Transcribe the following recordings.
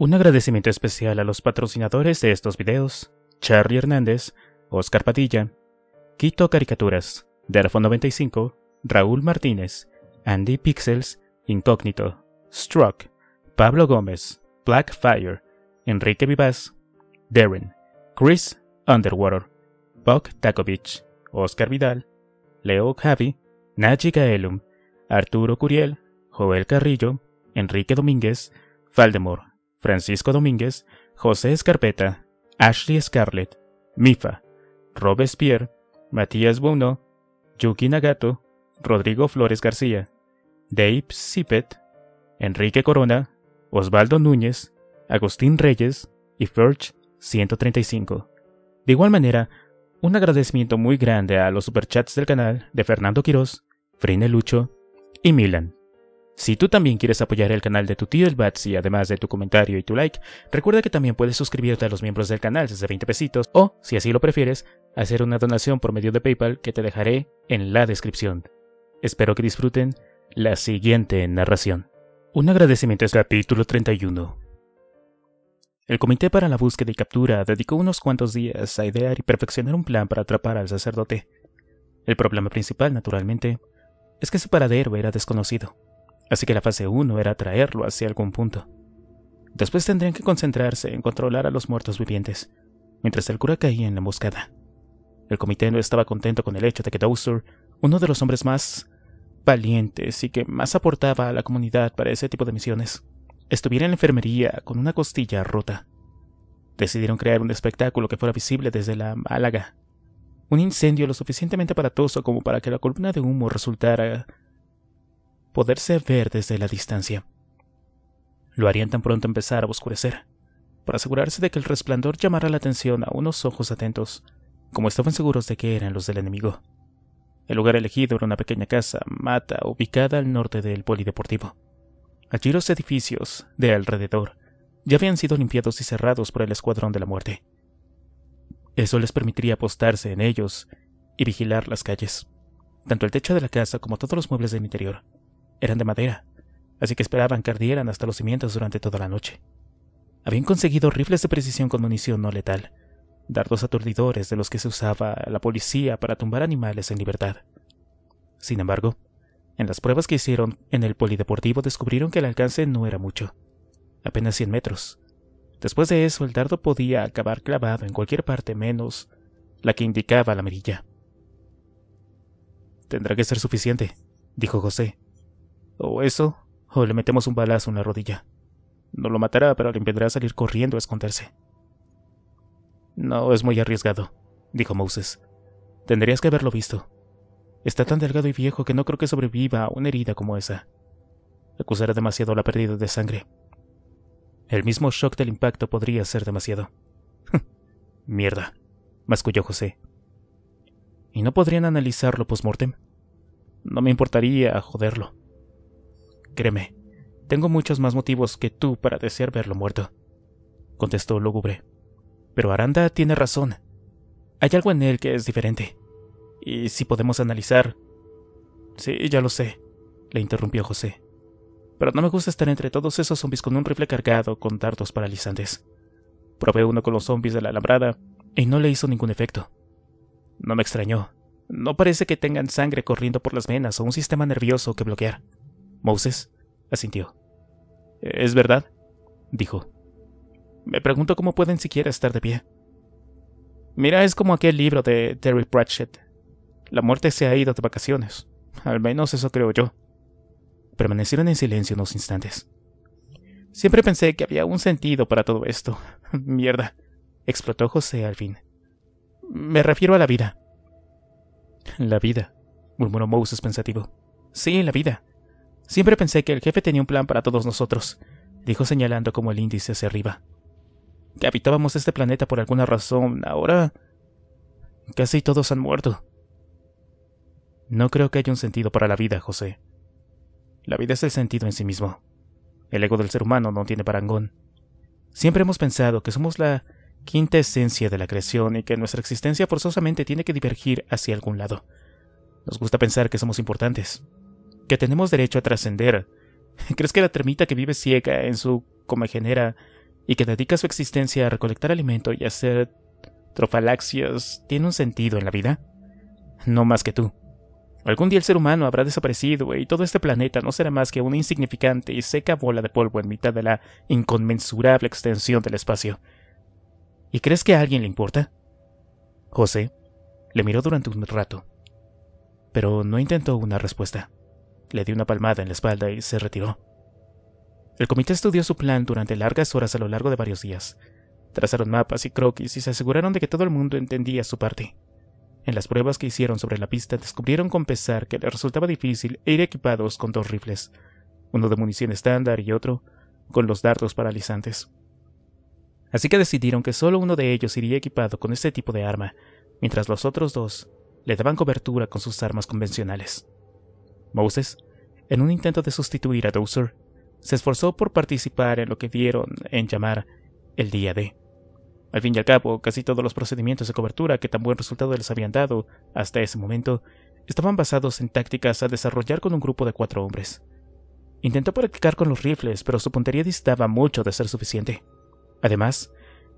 Un agradecimiento especial a los patrocinadores de estos videos, Charlie Hernández, Oscar Padilla, Quito Caricaturas, delfo 95 Raúl Martínez, Andy Pixels, Incógnito, Struck, Pablo Gómez, Blackfire, Enrique Vivas, Darren, Chris Underwater, Buck Takovich, Oscar Vidal, Leo Javi, Nachi Gaelum, Arturo Curiel, Joel Carrillo, Enrique Domínguez, Valdemor, Francisco Domínguez, José Escarpeta, Ashley Scarlett, Mifa, Robespierre, Matías Bono, Yuki Nagato, Rodrigo Flores García, Dave Sipet, Enrique Corona, Osvaldo Núñez, Agustín Reyes y Ferch 135. De igual manera, un agradecimiento muy grande a los superchats del canal de Fernando Quiroz, Frine Lucho y Milan. Si tú también quieres apoyar el canal de tu tío el Batsy, además de tu comentario y tu like, recuerda que también puedes suscribirte a los miembros del canal desde 20 pesitos o, si así lo prefieres, hacer una donación por medio de PayPal que te dejaré en la descripción. Espero que disfruten la siguiente narración. Un agradecimiento es capítulo 31. El Comité para la Búsqueda y Captura dedicó unos cuantos días a idear y perfeccionar un plan para atrapar al sacerdote. El problema principal, naturalmente, es que su paradero era desconocido así que la fase 1 era traerlo hacia algún punto. Después tendrían que concentrarse en controlar a los muertos vivientes, mientras el cura caía en la emboscada. El comité no estaba contento con el hecho de que Dowser, uno de los hombres más valientes y que más aportaba a la comunidad para ese tipo de misiones, estuviera en la enfermería con una costilla rota. Decidieron crear un espectáculo que fuera visible desde la Málaga. Un incendio lo suficientemente aparatoso como para que la columna de humo resultara poderse ver desde la distancia. Lo harían tan pronto empezar a oscurecer, para asegurarse de que el resplandor llamara la atención a unos ojos atentos, como estaban seguros de que eran los del enemigo. El lugar elegido era una pequeña casa, mata, ubicada al norte del polideportivo. Allí los edificios, de alrededor, ya habían sido limpiados y cerrados por el Escuadrón de la Muerte. Eso les permitiría apostarse en ellos y vigilar las calles, tanto el techo de la casa como todos los muebles del interior, eran de madera, así que esperaban que ardieran hasta los cimientos durante toda la noche. Habían conseguido rifles de precisión con munición no letal, dardos aturdidores de los que se usaba la policía para tumbar animales en libertad. Sin embargo, en las pruebas que hicieron en el polideportivo descubrieron que el alcance no era mucho, apenas 100 metros. Después de eso, el dardo podía acabar clavado en cualquier parte menos la que indicaba la mirilla. Tendrá que ser suficiente, dijo José, o eso, o le metemos un balazo en la rodilla. No lo matará, pero le impedirá salir corriendo a esconderse. No es muy arriesgado, dijo Moses. Tendrías que haberlo visto. Está tan delgado y viejo que no creo que sobreviva a una herida como esa. Acusará demasiado la pérdida de sangre. El mismo shock del impacto podría ser demasiado. Mierda, masculló José. ¿Y no podrían analizarlo post-mortem? No me importaría joderlo. Créeme, tengo muchos más motivos que tú para desear verlo muerto, contestó lúgubre. Pero Aranda tiene razón. Hay algo en él que es diferente. Y si podemos analizar... Sí, ya lo sé, le interrumpió José. Pero no me gusta estar entre todos esos zombies con un rifle cargado con dardos paralizantes. Probé uno con los zombies de la labrada y no le hizo ningún efecto. No me extrañó. No parece que tengan sangre corriendo por las venas o un sistema nervioso que bloquear. Moses asintió. ¿Es verdad? dijo. Me pregunto cómo pueden siquiera estar de pie. Mira, es como aquel libro de Terry Pratchett. La muerte se ha ido de vacaciones. Al menos eso creo yo. Permanecieron en silencio unos instantes. Siempre pensé que había un sentido para todo esto. Mierda, explotó José al fin. Me refiero a la vida. La vida, murmuró Moses pensativo. Sí, la vida. Siempre pensé que el jefe tenía un plan para todos nosotros, dijo señalando como el índice hacia arriba. Que habitábamos este planeta por alguna razón, ahora... Casi todos han muerto. No creo que haya un sentido para la vida, José. La vida es el sentido en sí mismo. El ego del ser humano no tiene parangón. Siempre hemos pensado que somos la quinta esencia de la creación y que nuestra existencia forzosamente tiene que divergir hacia algún lado. Nos gusta pensar que somos importantes, que tenemos derecho a trascender. ¿Crees que la termita que vive ciega en su genera y que dedica su existencia a recolectar alimento y hacer trofalaxios tiene un sentido en la vida? No más que tú. Algún día el ser humano habrá desaparecido y todo este planeta no será más que una insignificante y seca bola de polvo en mitad de la inconmensurable extensión del espacio. ¿Y crees que a alguien le importa? José le miró durante un rato, pero no intentó una respuesta le dio una palmada en la espalda y se retiró. El comité estudió su plan durante largas horas a lo largo de varios días. Trazaron mapas y croquis y se aseguraron de que todo el mundo entendía su parte. En las pruebas que hicieron sobre la pista descubrieron con pesar que les resultaba difícil ir equipados con dos rifles, uno de munición estándar y otro con los dardos paralizantes. Así que decidieron que solo uno de ellos iría equipado con este tipo de arma, mientras los otros dos le daban cobertura con sus armas convencionales. Moses, en un intento de sustituir a Dowser, se esforzó por participar en lo que vieron en llamar el día de. Al fin y al cabo, casi todos los procedimientos de cobertura que tan buen resultado les habían dado hasta ese momento estaban basados en tácticas a desarrollar con un grupo de cuatro hombres. Intentó practicar con los rifles, pero su puntería distaba mucho de ser suficiente. Además,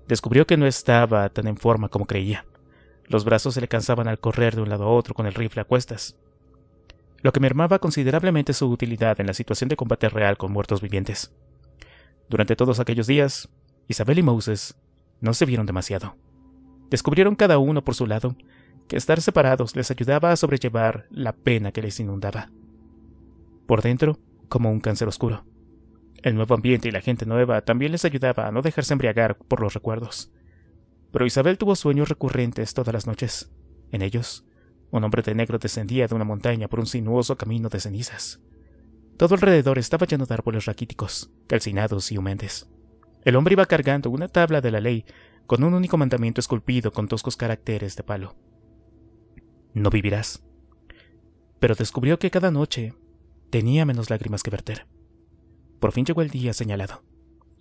descubrió que no estaba tan en forma como creía. Los brazos se le cansaban al correr de un lado a otro con el rifle a cuestas lo que mermaba considerablemente su utilidad en la situación de combate real con muertos vivientes. Durante todos aquellos días, Isabel y Moses no se vieron demasiado. Descubrieron cada uno por su lado que estar separados les ayudaba a sobrellevar la pena que les inundaba. Por dentro, como un cáncer oscuro. El nuevo ambiente y la gente nueva también les ayudaba a no dejarse embriagar por los recuerdos. Pero Isabel tuvo sueños recurrentes todas las noches. En ellos, un hombre de negro descendía de una montaña por un sinuoso camino de cenizas. Todo alrededor estaba lleno de árboles raquíticos, calcinados y humentes. El hombre iba cargando una tabla de la ley con un único mandamiento esculpido con toscos caracteres de palo. No vivirás. Pero descubrió que cada noche tenía menos lágrimas que verter. Por fin llegó el día señalado.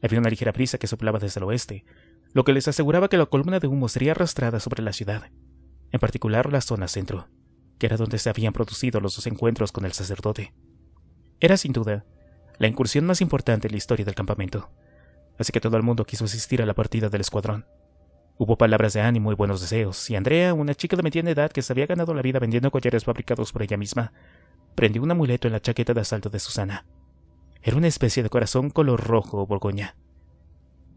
Había una ligera brisa que soplaba desde el oeste, lo que les aseguraba que la columna de humo sería arrastrada sobre la ciudad en particular la zona centro, que era donde se habían producido los dos encuentros con el sacerdote. Era sin duda la incursión más importante en la historia del campamento, así que todo el mundo quiso asistir a la partida del escuadrón. Hubo palabras de ánimo y buenos deseos, y Andrea, una chica de mediana edad que se había ganado la vida vendiendo collares fabricados por ella misma, prendió un amuleto en la chaqueta de asalto de Susana. Era una especie de corazón color rojo o borgoña.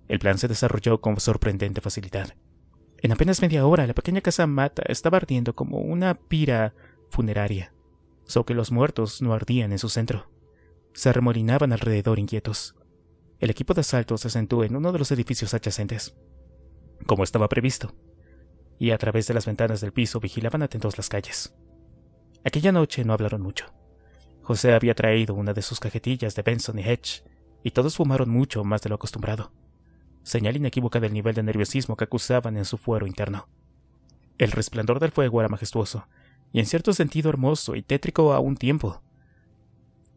El plan se desarrolló con sorprendente facilidad. En apenas media hora, la pequeña casa mata estaba ardiendo como una pira funeraria, solo que los muertos no ardían en su centro. Se arremolinaban alrededor inquietos. El equipo de asalto se sentó en uno de los edificios adyacentes, como estaba previsto, y a través de las ventanas del piso vigilaban atentos las calles. Aquella noche no hablaron mucho. José había traído una de sus cajetillas de Benson y Hedge, y todos fumaron mucho más de lo acostumbrado señal inequívoca del nivel de nerviosismo que acusaban en su fuero interno. El resplandor del fuego era majestuoso, y en cierto sentido hermoso y tétrico a un tiempo.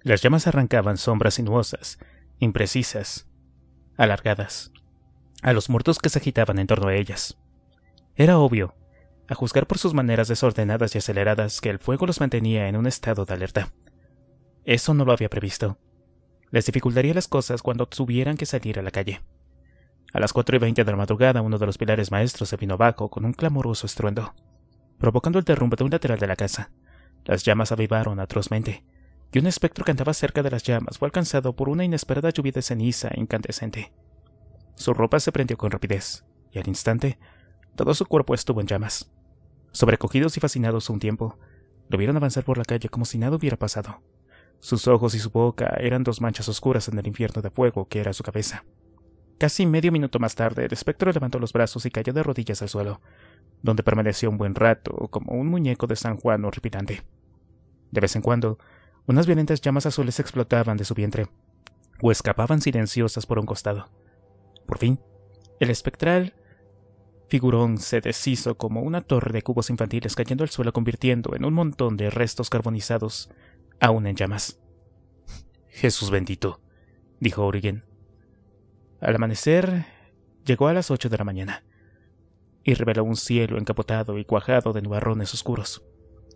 Las llamas arrancaban sombras sinuosas, imprecisas, alargadas, a los muertos que se agitaban en torno a ellas. Era obvio, a juzgar por sus maneras desordenadas y aceleradas, que el fuego los mantenía en un estado de alerta. Eso no lo había previsto. Les dificultaría las cosas cuando tuvieran que salir a la calle. A las cuatro y veinte de la madrugada, uno de los pilares maestros se vino abajo con un clamoroso estruendo, provocando el derrumbe de un lateral de la casa. Las llamas avivaron atrozmente, y un espectro que andaba cerca de las llamas fue alcanzado por una inesperada lluvia de ceniza incandescente. Su ropa se prendió con rapidez, y al instante, todo su cuerpo estuvo en llamas. Sobrecogidos y fascinados un tiempo, lo vieron avanzar por la calle como si nada hubiera pasado. Sus ojos y su boca eran dos manchas oscuras en el infierno de fuego que era su cabeza. Casi medio minuto más tarde, el espectro levantó los brazos y cayó de rodillas al suelo, donde permaneció un buen rato, como un muñeco de San Juan horripilante. De vez en cuando, unas violentas llamas azules explotaban de su vientre, o escapaban silenciosas por un costado. Por fin, el espectral figurón se deshizo como una torre de cubos infantiles cayendo al suelo convirtiendo en un montón de restos carbonizados, aún en llamas. Jesús bendito, dijo Origen, al amanecer, llegó a las ocho de la mañana y reveló un cielo encapotado y cuajado de nubarrones oscuros.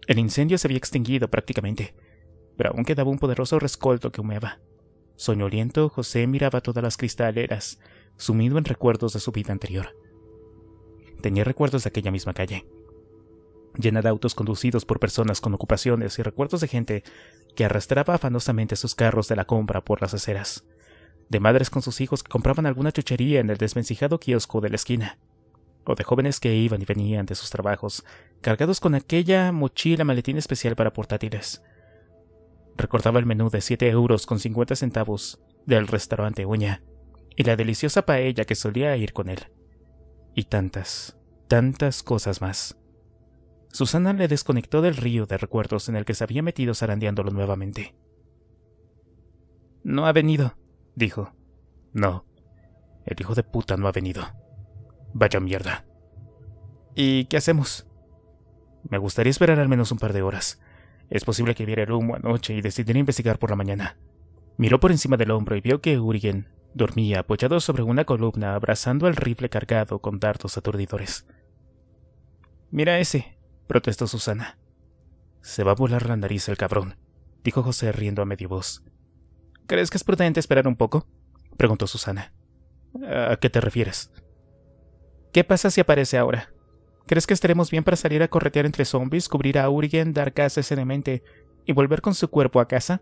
El incendio se había extinguido prácticamente, pero aún quedaba un poderoso rescolto que humeaba. Soñoliento, José miraba todas las cristaleras, sumido en recuerdos de su vida anterior. Tenía recuerdos de aquella misma calle, llena de autos conducidos por personas con ocupaciones y recuerdos de gente que arrastraba afanosamente sus carros de la compra por las aceras de madres con sus hijos que compraban alguna chuchería en el desvencijado kiosco de la esquina, o de jóvenes que iban y venían de sus trabajos, cargados con aquella mochila maletín especial para portátiles. Recordaba el menú de 7 euros con 50 centavos del restaurante Uña, y la deliciosa paella que solía ir con él. Y tantas, tantas cosas más. Susana le desconectó del río de recuerdos en el que se había metido zarandeándolo nuevamente. No ha venido, dijo. No, el hijo de puta no ha venido. Vaya mierda. ¿Y qué hacemos? Me gustaría esperar al menos un par de horas. Es posible que viera el humo anoche y decidiera investigar por la mañana. Miró por encima del hombro y vio que Urigen dormía apoyado sobre una columna abrazando el rifle cargado con dardos aturdidores. Mira ese, protestó Susana. Se va a volar la nariz el cabrón, dijo José riendo a medio voz. ¿Crees que es prudente esperar un poco? preguntó Susana. ¿A qué te refieres? ¿Qué pasa si aparece ahora? ¿Crees que estaremos bien para salir a corretear entre zombies, cubrir a Urien, dar casa seriamente y volver con su cuerpo a casa?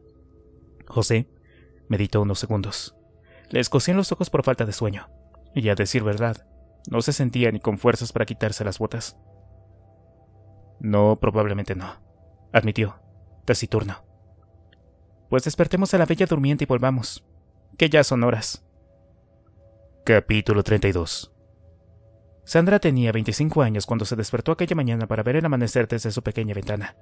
José meditó unos segundos. Le en los ojos por falta de sueño, y a decir verdad, no se sentía ni con fuerzas para quitarse las botas. No, probablemente no, admitió, taciturno pues despertemos a la bella durmiente y volvamos, que ya son horas. Capítulo 32 Sandra tenía 25 años cuando se despertó aquella mañana para ver el amanecer desde su pequeña ventana.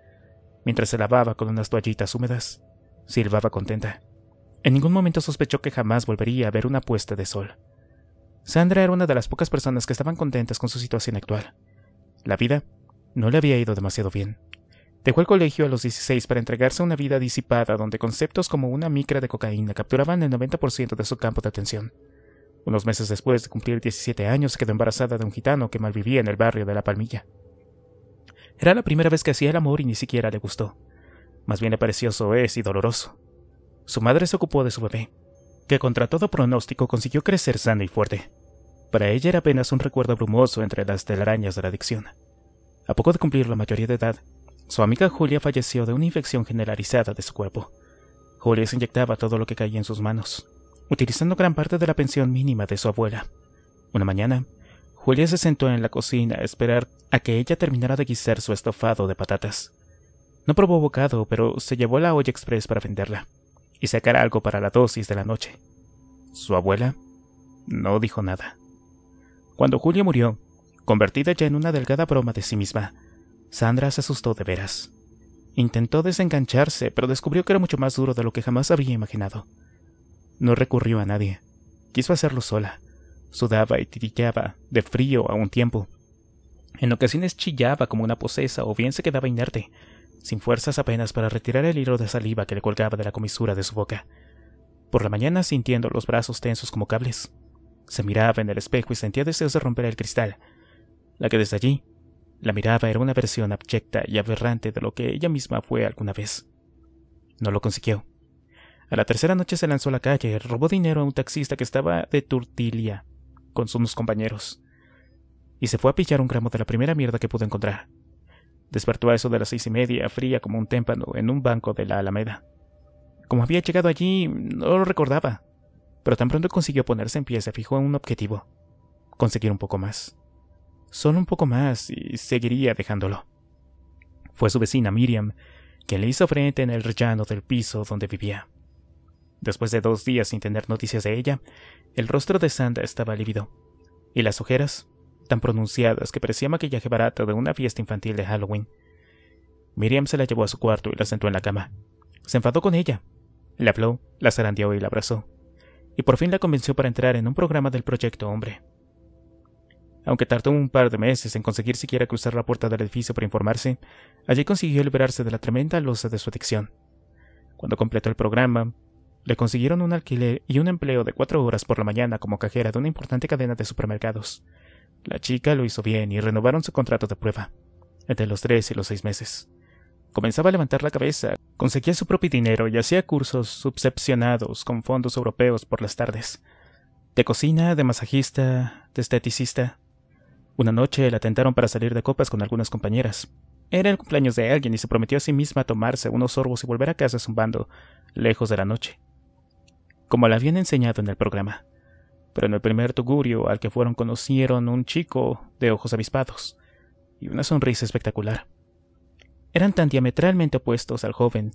Mientras se lavaba con unas toallitas húmedas, silbaba contenta. En ningún momento sospechó que jamás volvería a ver una puesta de sol. Sandra era una de las pocas personas que estaban contentas con su situación actual. La vida no le había ido demasiado bien. Dejó el colegio a los 16 para entregarse a una vida disipada donde conceptos como una micra de cocaína capturaban el 90% de su campo de atención. Unos meses después de cumplir 17 años quedó embarazada de un gitano que malvivía en el barrio de La Palmilla. Era la primera vez que hacía el amor y ni siquiera le gustó. Más bien le pareció soez y doloroso. Su madre se ocupó de su bebé, que contra todo pronóstico consiguió crecer sano y fuerte. Para ella era apenas un recuerdo brumoso entre las telarañas de la adicción. A poco de cumplir la mayoría de edad, su amiga Julia falleció de una infección generalizada de su cuerpo. Julia se inyectaba todo lo que caía en sus manos, utilizando gran parte de la pensión mínima de su abuela. Una mañana, Julia se sentó en la cocina a esperar a que ella terminara de guisar su estofado de patatas. No probó bocado, pero se llevó la olla express para venderla y sacar algo para la dosis de la noche. Su abuela no dijo nada. Cuando Julia murió, convertida ya en una delgada broma de sí misma, Sandra se asustó de veras. Intentó desengancharse, pero descubrió que era mucho más duro de lo que jamás había imaginado. No recurrió a nadie. Quiso hacerlo sola. Sudaba y tirillaba, de frío a un tiempo. En ocasiones chillaba como una posesa o bien se quedaba inerte, sin fuerzas apenas para retirar el hilo de saliva que le colgaba de la comisura de su boca. Por la mañana, sintiendo los brazos tensos como cables, se miraba en el espejo y sentía deseos de romper el cristal, la que desde allí la miraba era una versión abyecta y aberrante de lo que ella misma fue alguna vez. No lo consiguió. A la tercera noche se lanzó a la calle, robó dinero a un taxista que estaba de Turtilia con sus compañeros y se fue a pillar un gramo de la primera mierda que pudo encontrar. Despertó a eso de las seis y media, fría como un témpano, en un banco de la Alameda. Como había llegado allí, no lo recordaba, pero tan pronto consiguió ponerse en pie se fijó en un objetivo: conseguir un poco más. Solo un poco más y seguiría dejándolo. Fue su vecina Miriam quien le hizo frente en el rellano del piso donde vivía. Después de dos días sin tener noticias de ella, el rostro de Sandra estaba lívido, y las ojeras tan pronunciadas que parecía maquillaje barato de una fiesta infantil de Halloween. Miriam se la llevó a su cuarto y la sentó en la cama. Se enfadó con ella. la habló, la zarandeó y la abrazó. Y por fin la convenció para entrar en un programa del Proyecto Hombre. Aunque tardó un par de meses en conseguir siquiera cruzar la puerta del edificio para informarse, allí consiguió liberarse de la tremenda losa de su adicción. Cuando completó el programa, le consiguieron un alquiler y un empleo de cuatro horas por la mañana como cajera de una importante cadena de supermercados. La chica lo hizo bien y renovaron su contrato de prueba, entre los tres y los seis meses. Comenzaba a levantar la cabeza, conseguía su propio dinero y hacía cursos subcepcionados con fondos europeos por las tardes. De cocina, de masajista, de esteticista. Una noche la tentaron para salir de copas con algunas compañeras. Era el cumpleaños de alguien y se prometió a sí misma tomarse unos sorbos y volver a casa zumbando, lejos de la noche. Como la habían enseñado en el programa. Pero en el primer tugurio al que fueron conocieron un chico de ojos avispados y una sonrisa espectacular. Eran tan diametralmente opuestos al joven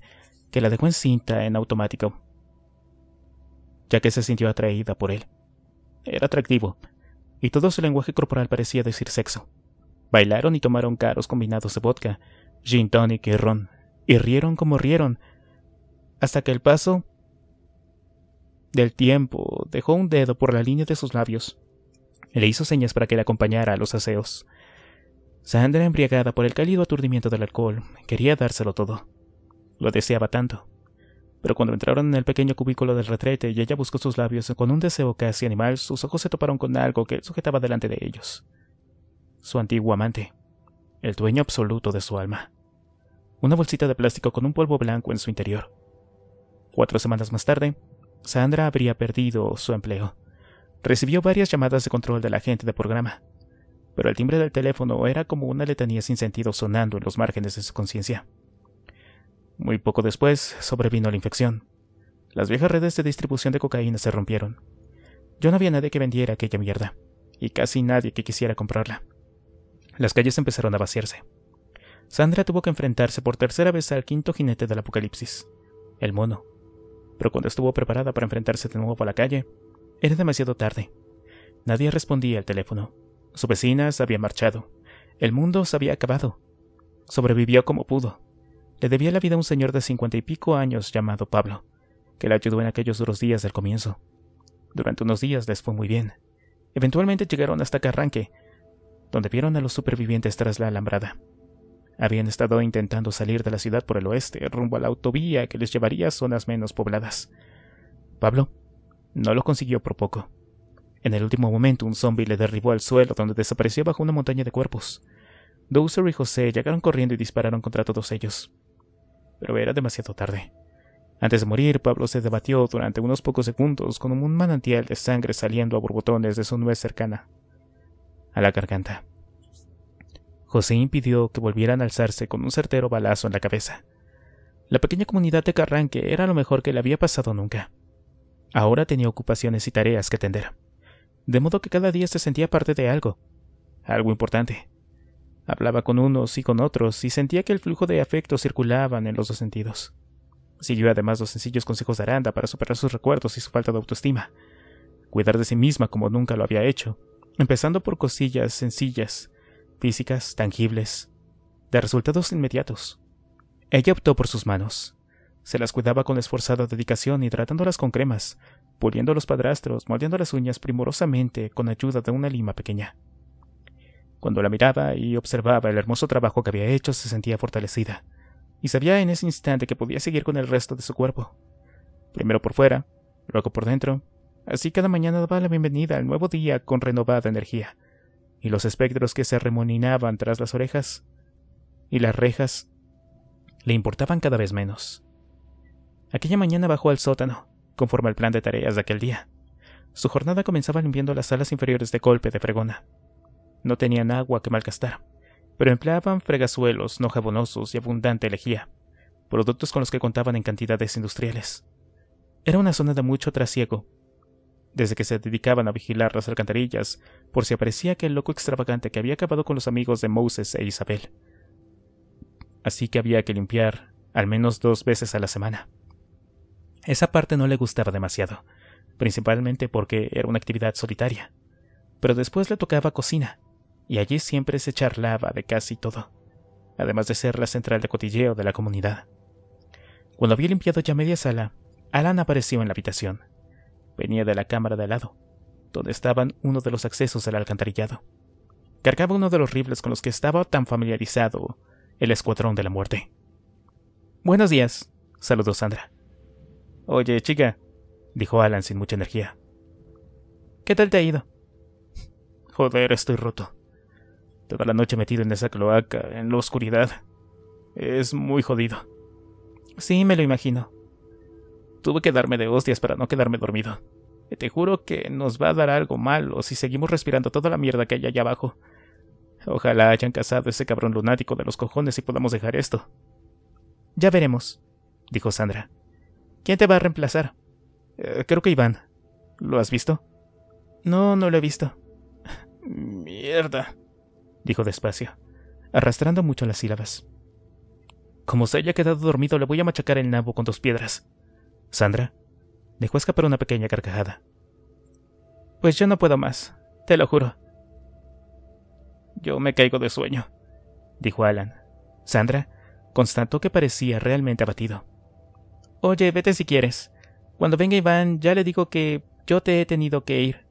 que la dejó encinta en automático, ya que se sintió atraída por él. Era atractivo, y todo su lenguaje corporal parecía decir sexo. Bailaron y tomaron caros combinados de vodka, gin tonic y ron, y rieron como rieron, hasta que el paso del tiempo dejó un dedo por la línea de sus labios. Le hizo señas para que le acompañara a los aseos. Sandra, embriagada por el cálido aturdimiento del alcohol, quería dárselo todo. Lo deseaba tanto. Pero cuando entraron en el pequeño cubículo del retrete y ella buscó sus labios con un deseo casi animal, sus ojos se toparon con algo que sujetaba delante de ellos. Su antiguo amante, el dueño absoluto de su alma. Una bolsita de plástico con un polvo blanco en su interior. Cuatro semanas más tarde, Sandra habría perdido su empleo. Recibió varias llamadas de control de la gente de programa, pero el timbre del teléfono era como una letanía sin sentido sonando en los márgenes de su conciencia. Muy poco después, sobrevino la infección. Las viejas redes de distribución de cocaína se rompieron. Yo no había nadie que vendiera aquella mierda, y casi nadie que quisiera comprarla. Las calles empezaron a vaciarse. Sandra tuvo que enfrentarse por tercera vez al quinto jinete del apocalipsis, el mono. Pero cuando estuvo preparada para enfrentarse de nuevo a la calle, era demasiado tarde. Nadie respondía al teléfono. Su vecina se había marchado. El mundo se había acabado. Sobrevivió como pudo le debía la vida a un señor de cincuenta y pico años llamado Pablo, que le ayudó en aquellos duros días del comienzo. Durante unos días les fue muy bien. Eventualmente llegaron hasta Carranque, donde vieron a los supervivientes tras la alambrada. Habían estado intentando salir de la ciudad por el oeste, rumbo a la autovía que les llevaría a zonas menos pobladas. Pablo no lo consiguió por poco. En el último momento, un zombi le derribó al suelo, donde desapareció bajo una montaña de cuerpos. Dowser y José llegaron corriendo y dispararon contra todos ellos pero era demasiado tarde. Antes de morir, Pablo se debatió durante unos pocos segundos con un manantial de sangre saliendo a borbotones de su nuez cercana a la garganta. José impidió que volvieran a alzarse con un certero balazo en la cabeza. La pequeña comunidad de Carranque era lo mejor que le había pasado nunca. Ahora tenía ocupaciones y tareas que atender. De modo que cada día se sentía parte de algo. Algo importante. Hablaba con unos y con otros y sentía que el flujo de afecto circulaban en los dos sentidos. Siguió además los sencillos consejos de Aranda para superar sus recuerdos y su falta de autoestima. Cuidar de sí misma como nunca lo había hecho, empezando por cosillas sencillas, físicas, tangibles, de resultados inmediatos. Ella optó por sus manos. Se las cuidaba con esforzada dedicación y tratándolas con cremas, puliendo los padrastros, moldeando las uñas primorosamente con ayuda de una lima pequeña. Cuando la miraba y observaba el hermoso trabajo que había hecho, se sentía fortalecida, y sabía en ese instante que podía seguir con el resto de su cuerpo. Primero por fuera, luego por dentro. Así cada mañana daba la bienvenida al nuevo día con renovada energía, y los espectros que se remoninaban tras las orejas y las rejas le importaban cada vez menos. Aquella mañana bajó al sótano, conforme al plan de tareas de aquel día. Su jornada comenzaba limpiando las salas inferiores de golpe de fregona, no tenían agua que malgastar, pero empleaban fregazuelos no jabonosos y abundante lejía, productos con los que contaban en cantidades industriales. Era una zona de mucho trasiego. Desde que se dedicaban a vigilar las alcantarillas, por si aparecía aquel loco extravagante que había acabado con los amigos de Moses e Isabel. Así que había que limpiar al menos dos veces a la semana. Esa parte no le gustaba demasiado, principalmente porque era una actividad solitaria. Pero después le tocaba cocina, y allí siempre se charlaba de casi todo, además de ser la central de cotilleo de la comunidad. Cuando había limpiado ya media sala, Alan apareció en la habitación. Venía de la cámara de al lado, donde estaban uno de los accesos al alcantarillado. Cargaba uno de los rifles con los que estaba tan familiarizado el escuadrón de la muerte. Buenos días, saludó Sandra. Oye, chica, dijo Alan sin mucha energía. ¿Qué tal te ha ido? Joder, estoy roto. Toda la noche metido en esa cloaca, en la oscuridad. Es muy jodido. Sí, me lo imagino. Tuve que darme de hostias para no quedarme dormido. Te juro que nos va a dar algo malo si seguimos respirando toda la mierda que hay allá abajo. Ojalá hayan cazado ese cabrón lunático de los cojones y podamos dejar esto. Ya veremos, dijo Sandra. ¿Quién te va a reemplazar? Eh, creo que Iván. ¿Lo has visto? No, no lo he visto. Mierda dijo despacio, arrastrando mucho las sílabas. Como se haya quedado dormido, le voy a machacar el nabo con dos piedras. Sandra dejó escapar una pequeña carcajada. Pues yo no puedo más, te lo juro. Yo me caigo de sueño, dijo Alan. Sandra constató que parecía realmente abatido. Oye, vete si quieres. Cuando venga Iván, ya le digo que yo te he tenido que ir.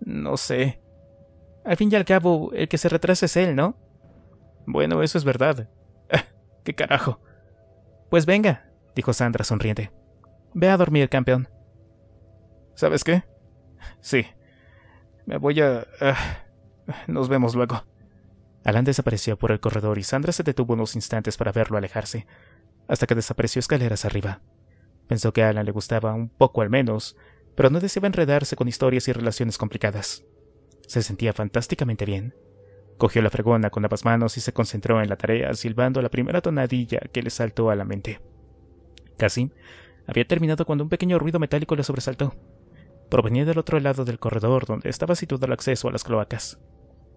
No sé, al fin y al cabo, el que se retrasa es él, ¿no? Bueno, eso es verdad. ¿Qué carajo? Pues venga, dijo Sandra sonriente. Ve a dormir, campeón. ¿Sabes qué? Sí. Me voy a... Ah, nos vemos luego. Alan desapareció por el corredor y Sandra se detuvo unos instantes para verlo alejarse, hasta que desapareció escaleras arriba. Pensó que a Alan le gustaba un poco al menos, pero no deseaba enredarse con historias y relaciones complicadas. Se sentía fantásticamente bien. Cogió la fregona con ambas manos y se concentró en la tarea, silbando la primera tonadilla que le saltó a la mente. Casi había terminado cuando un pequeño ruido metálico le sobresaltó. Provenía del otro lado del corredor donde estaba situado el acceso a las cloacas.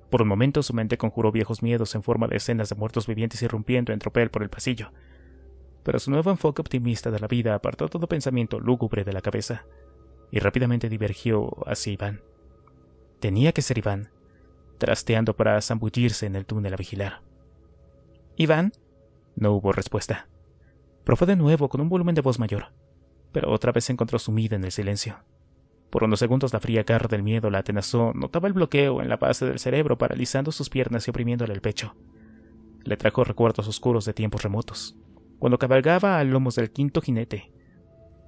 Por un momento su mente conjuró viejos miedos en forma de escenas de muertos vivientes irrumpiendo en tropel por el pasillo. Pero su nuevo enfoque optimista de la vida apartó todo pensamiento lúgubre de la cabeza y rápidamente divergió hacia Iván. Tenía que ser Iván, trasteando para zambullirse en el túnel a vigilar. ¿Iván? No hubo respuesta. Profó de nuevo con un volumen de voz mayor, pero otra vez se encontró sumida en el silencio. Por unos segundos la fría garra del miedo la atenazó, notaba el bloqueo en la base del cerebro paralizando sus piernas y oprimiéndole el pecho. Le trajo recuerdos oscuros de tiempos remotos, cuando cabalgaba a lomos del quinto jinete,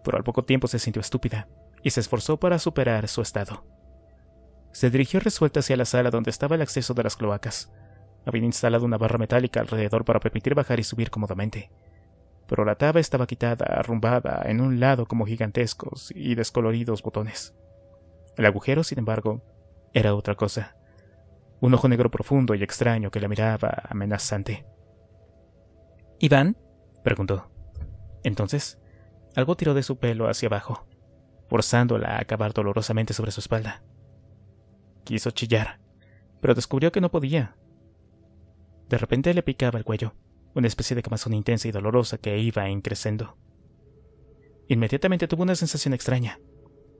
pero al poco tiempo se sintió estúpida y se esforzó para superar su estado se dirigió resuelta hacia la sala donde estaba el acceso de las cloacas. Habían instalado una barra metálica alrededor para permitir bajar y subir cómodamente. Pero la taba estaba quitada, arrumbada, en un lado como gigantescos y descoloridos botones. El agujero, sin embargo, era otra cosa. Un ojo negro profundo y extraño que la miraba amenazante. ¿Iván? preguntó. Entonces, algo tiró de su pelo hacia abajo, forzándola a acabar dolorosamente sobre su espalda. Quiso chillar, pero descubrió que no podía. De repente le picaba el cuello, una especie de camazón intensa y dolorosa que iba increciendo. Inmediatamente tuvo una sensación extraña,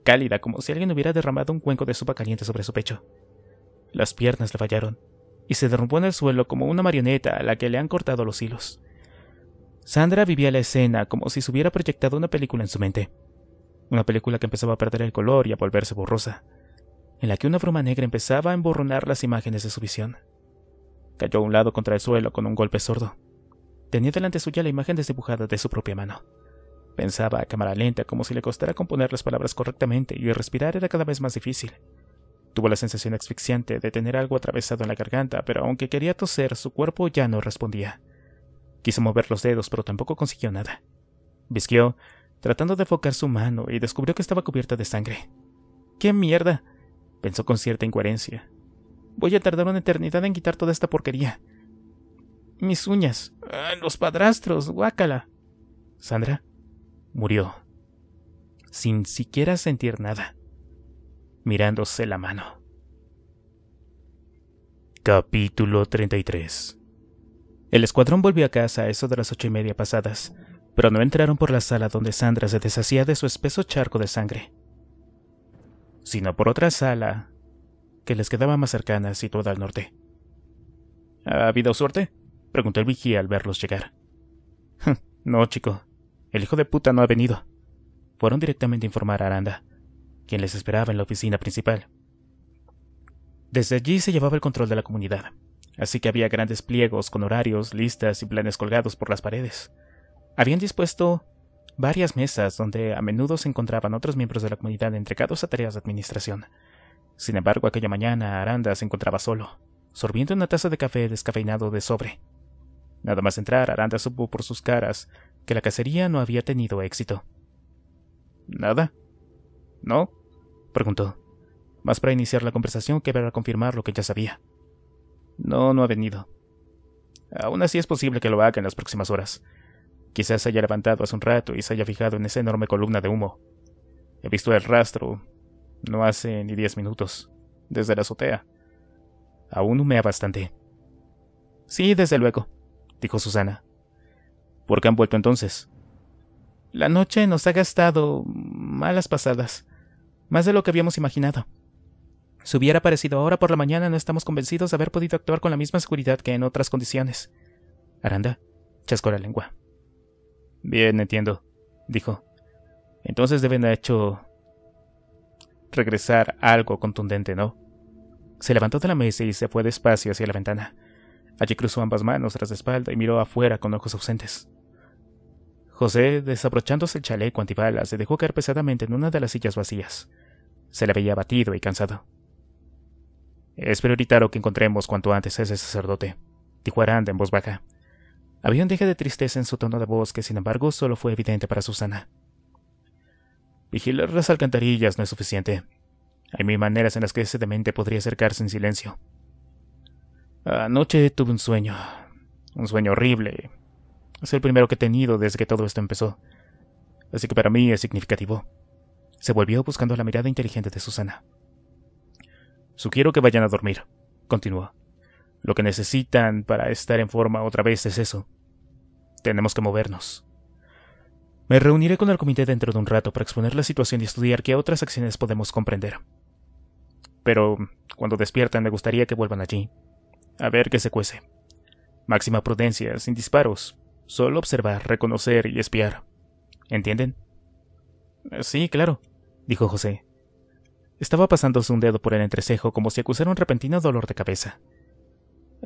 cálida como si alguien hubiera derramado un cuenco de sopa caliente sobre su pecho. Las piernas le fallaron, y se derrumbó en el suelo como una marioneta a la que le han cortado los hilos. Sandra vivía la escena como si se hubiera proyectado una película en su mente. Una película que empezaba a perder el color y a volverse borrosa en la que una broma negra empezaba a emborronar las imágenes de su visión. Cayó a un lado contra el suelo con un golpe sordo. Tenía delante suya la imagen desdibujada de su propia mano. Pensaba a cámara lenta como si le costara componer las palabras correctamente y respirar era cada vez más difícil. Tuvo la sensación asfixiante de tener algo atravesado en la garganta, pero aunque quería toser, su cuerpo ya no respondía. Quiso mover los dedos, pero tampoco consiguió nada. Visqueó, tratando de enfocar su mano, y descubrió que estaba cubierta de sangre. ¡Qué mierda! pensó con cierta incoherencia. Voy a tardar una eternidad en quitar toda esta porquería. Mis uñas. Ah, los padrastros. Guácala. Sandra murió. Sin siquiera sentir nada. Mirándose la mano. Capítulo 33 El escuadrón volvió a casa a eso de las ocho y media pasadas, pero no entraron por la sala donde Sandra se deshacía de su espeso charco de sangre sino por otra sala que les quedaba más cercana, situada al norte. ¿Ha habido suerte? preguntó el vigía al verlos llegar. no, chico. El hijo de puta no ha venido. Fueron directamente a informar a Aranda, quien les esperaba en la oficina principal. Desde allí se llevaba el control de la comunidad, así que había grandes pliegos con horarios, listas y planes colgados por las paredes. Habían dispuesto varias mesas donde a menudo se encontraban otros miembros de la comunidad entregados a tareas de administración. Sin embargo, aquella mañana Aranda se encontraba solo, sorbiendo una taza de café descafeinado de sobre. Nada más entrar, Aranda supo por sus caras que la cacería no había tenido éxito. ¿Nada? ¿No? preguntó, más para iniciar la conversación que para confirmar lo que ya sabía. No, no ha venido. Aún así es posible que lo haga en las próximas horas. Quizás se haya levantado hace un rato y se haya fijado en esa enorme columna de humo. He visto el rastro no hace ni diez minutos, desde la azotea. Aún humea bastante. Sí, desde luego, dijo Susana. ¿Por qué han vuelto entonces? La noche nos ha gastado malas pasadas, más de lo que habíamos imaginado. Si hubiera aparecido ahora por la mañana, no estamos convencidos de haber podido actuar con la misma seguridad que en otras condiciones. Aranda chascó la lengua. Bien, entiendo, dijo. Entonces deben haber hecho regresar algo contundente, ¿no? Se levantó de la mesa y se fue despacio hacia la ventana. Allí cruzó ambas manos tras la espalda y miró afuera con ojos ausentes. José, desabrochándose el chaleco antibalas, se dejó caer pesadamente en una de las sillas vacías. Se le veía abatido y cansado. Es prioritario que encontremos cuanto antes ese sacerdote, dijo Aranda en voz baja. Había un deje de tristeza en su tono de voz que, sin embargo, solo fue evidente para Susana. Vigilar las alcantarillas no es suficiente. Hay mil maneras en las que ese demente podría acercarse en silencio. Anoche tuve un sueño. Un sueño horrible. Es el primero que he tenido desde que todo esto empezó. Así que para mí es significativo. Se volvió buscando la mirada inteligente de Susana. Sugiero que vayan a dormir, continuó. Lo que necesitan para estar en forma otra vez es eso. Tenemos que movernos. Me reuniré con el comité dentro de un rato para exponer la situación y estudiar qué otras acciones podemos comprender. Pero cuando despiertan me gustaría que vuelvan allí. A ver qué se cuece. Máxima prudencia, sin disparos. Solo observar, reconocer y espiar. ¿Entienden? Eh, sí, claro, dijo José. Estaba pasándose un dedo por el entrecejo como si acusara un repentino dolor de cabeza.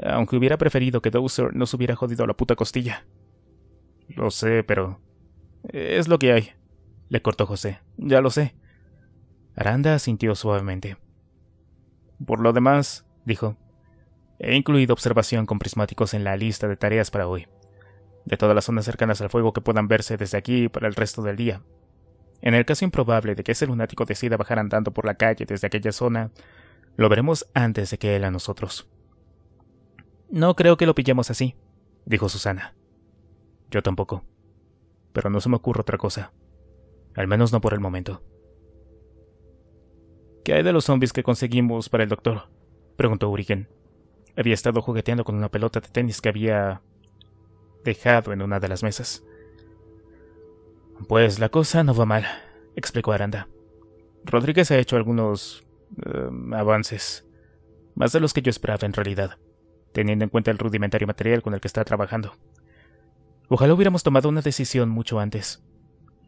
Aunque hubiera preferido que Dowser nos hubiera jodido la puta costilla. Lo sé, pero... Es lo que hay, le cortó José. Ya lo sé. Aranda asintió suavemente. Por lo demás, dijo, he incluido observación con prismáticos en la lista de tareas para hoy, de todas las zonas cercanas al fuego que puedan verse desde aquí para el resto del día. En el caso improbable de que ese lunático decida bajar andando por la calle desde aquella zona, lo veremos antes de que él a nosotros. No creo que lo pillemos así, dijo Susana. Yo tampoco. Pero no se me ocurre otra cosa. Al menos no por el momento. ¿Qué hay de los zombies que conseguimos para el doctor? preguntó Urigen. Había estado jugueteando con una pelota de tenis que había dejado en una de las mesas. Pues la cosa no va mal, explicó Aranda. Rodríguez ha hecho algunos em, avances, más de los que yo esperaba en realidad, teniendo en cuenta el rudimentario material con el que está trabajando. Ojalá hubiéramos tomado una decisión mucho antes.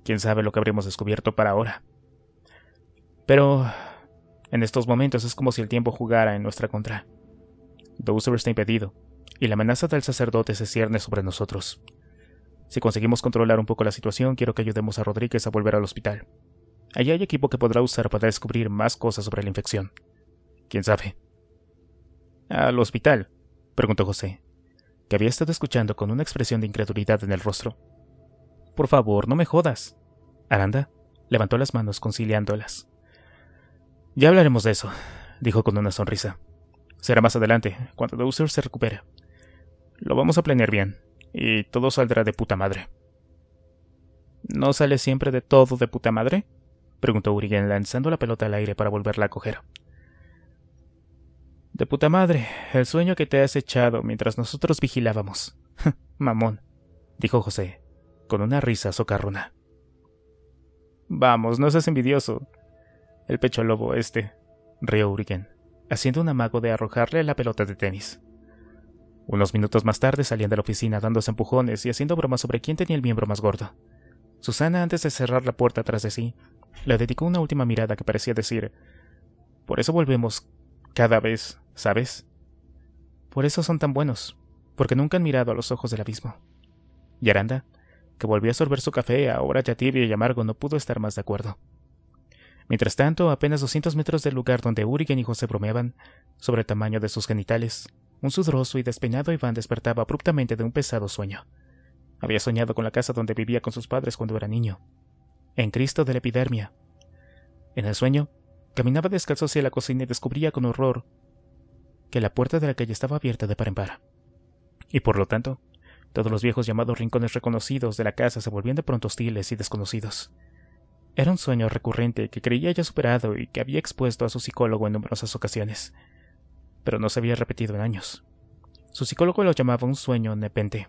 Quién sabe lo que habríamos descubierto para ahora. Pero en estos momentos es como si el tiempo jugara en nuestra contra. Dozer está impedido, y la amenaza del sacerdote se cierne sobre nosotros. Si conseguimos controlar un poco la situación, quiero que ayudemos a Rodríguez a volver al hospital. Allí hay equipo que podrá usar para descubrir más cosas sobre la infección. ¿Quién sabe? ¿Al hospital? preguntó José que había estado escuchando con una expresión de incredulidad en el rostro. Por favor, no me jodas. Aranda levantó las manos conciliándolas. Ya hablaremos de eso, dijo con una sonrisa. Será más adelante, cuando Dowser se recupere. Lo vamos a planear bien, y todo saldrá de puta madre. ¿No sale siempre de todo de puta madre? preguntó Urien, lanzando la pelota al aire para volverla a coger. De puta madre, el sueño que te has echado mientras nosotros vigilábamos. Mamón, dijo José, con una risa socarrona. Vamos, no seas envidioso. El pecho lobo este, rió Urigen, haciendo un amago de arrojarle la pelota de tenis. Unos minutos más tarde salían de la oficina dándose empujones y haciendo bromas sobre quién tenía el miembro más gordo. Susana, antes de cerrar la puerta tras de sí, le dedicó una última mirada que parecía decir: Por eso volvemos cada vez, ¿sabes? Por eso son tan buenos, porque nunca han mirado a los ojos del abismo. Y Aranda, que volvió a sorber su café, ahora ya tibio y amargo, no pudo estar más de acuerdo. Mientras tanto, apenas 200 metros del lugar donde Urigen y José bromeaban sobre el tamaño de sus genitales, un sudoroso y despeñado Iván despertaba abruptamente de un pesado sueño. Había soñado con la casa donde vivía con sus padres cuando era niño, en Cristo de la Epidermia. En el sueño, Caminaba descalzo hacia la cocina y descubría con horror que la puerta de la calle estaba abierta de par en par. Y por lo tanto, todos los viejos llamados rincones reconocidos de la casa se volvían de pronto hostiles y desconocidos. Era un sueño recurrente que creía ya superado y que había expuesto a su psicólogo en numerosas ocasiones, pero no se había repetido en años. Su psicólogo lo llamaba un sueño nepente,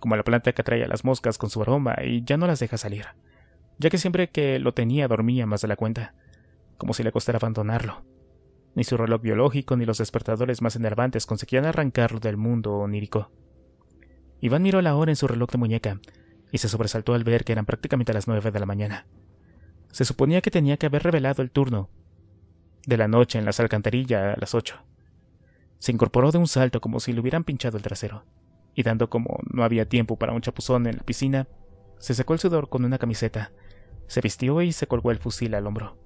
como la planta que atrae a las moscas con su aroma y ya no las deja salir, ya que siempre que lo tenía dormía más de la cuenta, como si le costara abandonarlo. Ni su reloj biológico ni los despertadores más enervantes conseguían arrancarlo del mundo onírico. Iván miró la hora en su reloj de muñeca y se sobresaltó al ver que eran prácticamente las nueve de la mañana. Se suponía que tenía que haber revelado el turno de la noche en las alcantarillas a las ocho. Se incorporó de un salto como si le hubieran pinchado el trasero, y dando como no había tiempo para un chapuzón en la piscina, se secó el sudor con una camiseta, se vistió y se colgó el fusil al hombro.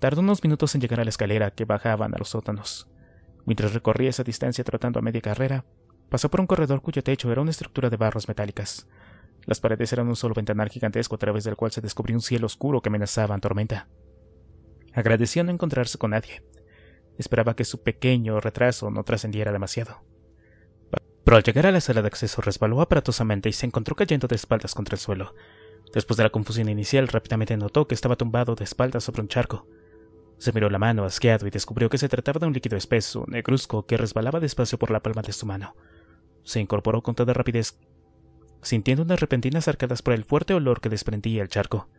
Tardó unos minutos en llegar a la escalera que bajaban a los sótanos. Mientras recorría esa distancia tratando a media carrera, pasó por un corredor cuyo techo era una estructura de barras metálicas. Las paredes eran un solo ventanal gigantesco a través del cual se descubría un cielo oscuro que amenazaba en tormenta. Agradecía no encontrarse con nadie. Esperaba que su pequeño retraso no trascendiera demasiado. Pero al llegar a la sala de acceso resbaló aparatosamente y se encontró cayendo de espaldas contra el suelo. Después de la confusión inicial, rápidamente notó que estaba tumbado de espaldas sobre un charco. Se miró la mano asqueado y descubrió que se trataba de un líquido espeso, negruzco, que resbalaba despacio por la palma de su mano. Se incorporó con toda rapidez, sintiendo unas repentinas arcadas por el fuerte olor que desprendía el charco.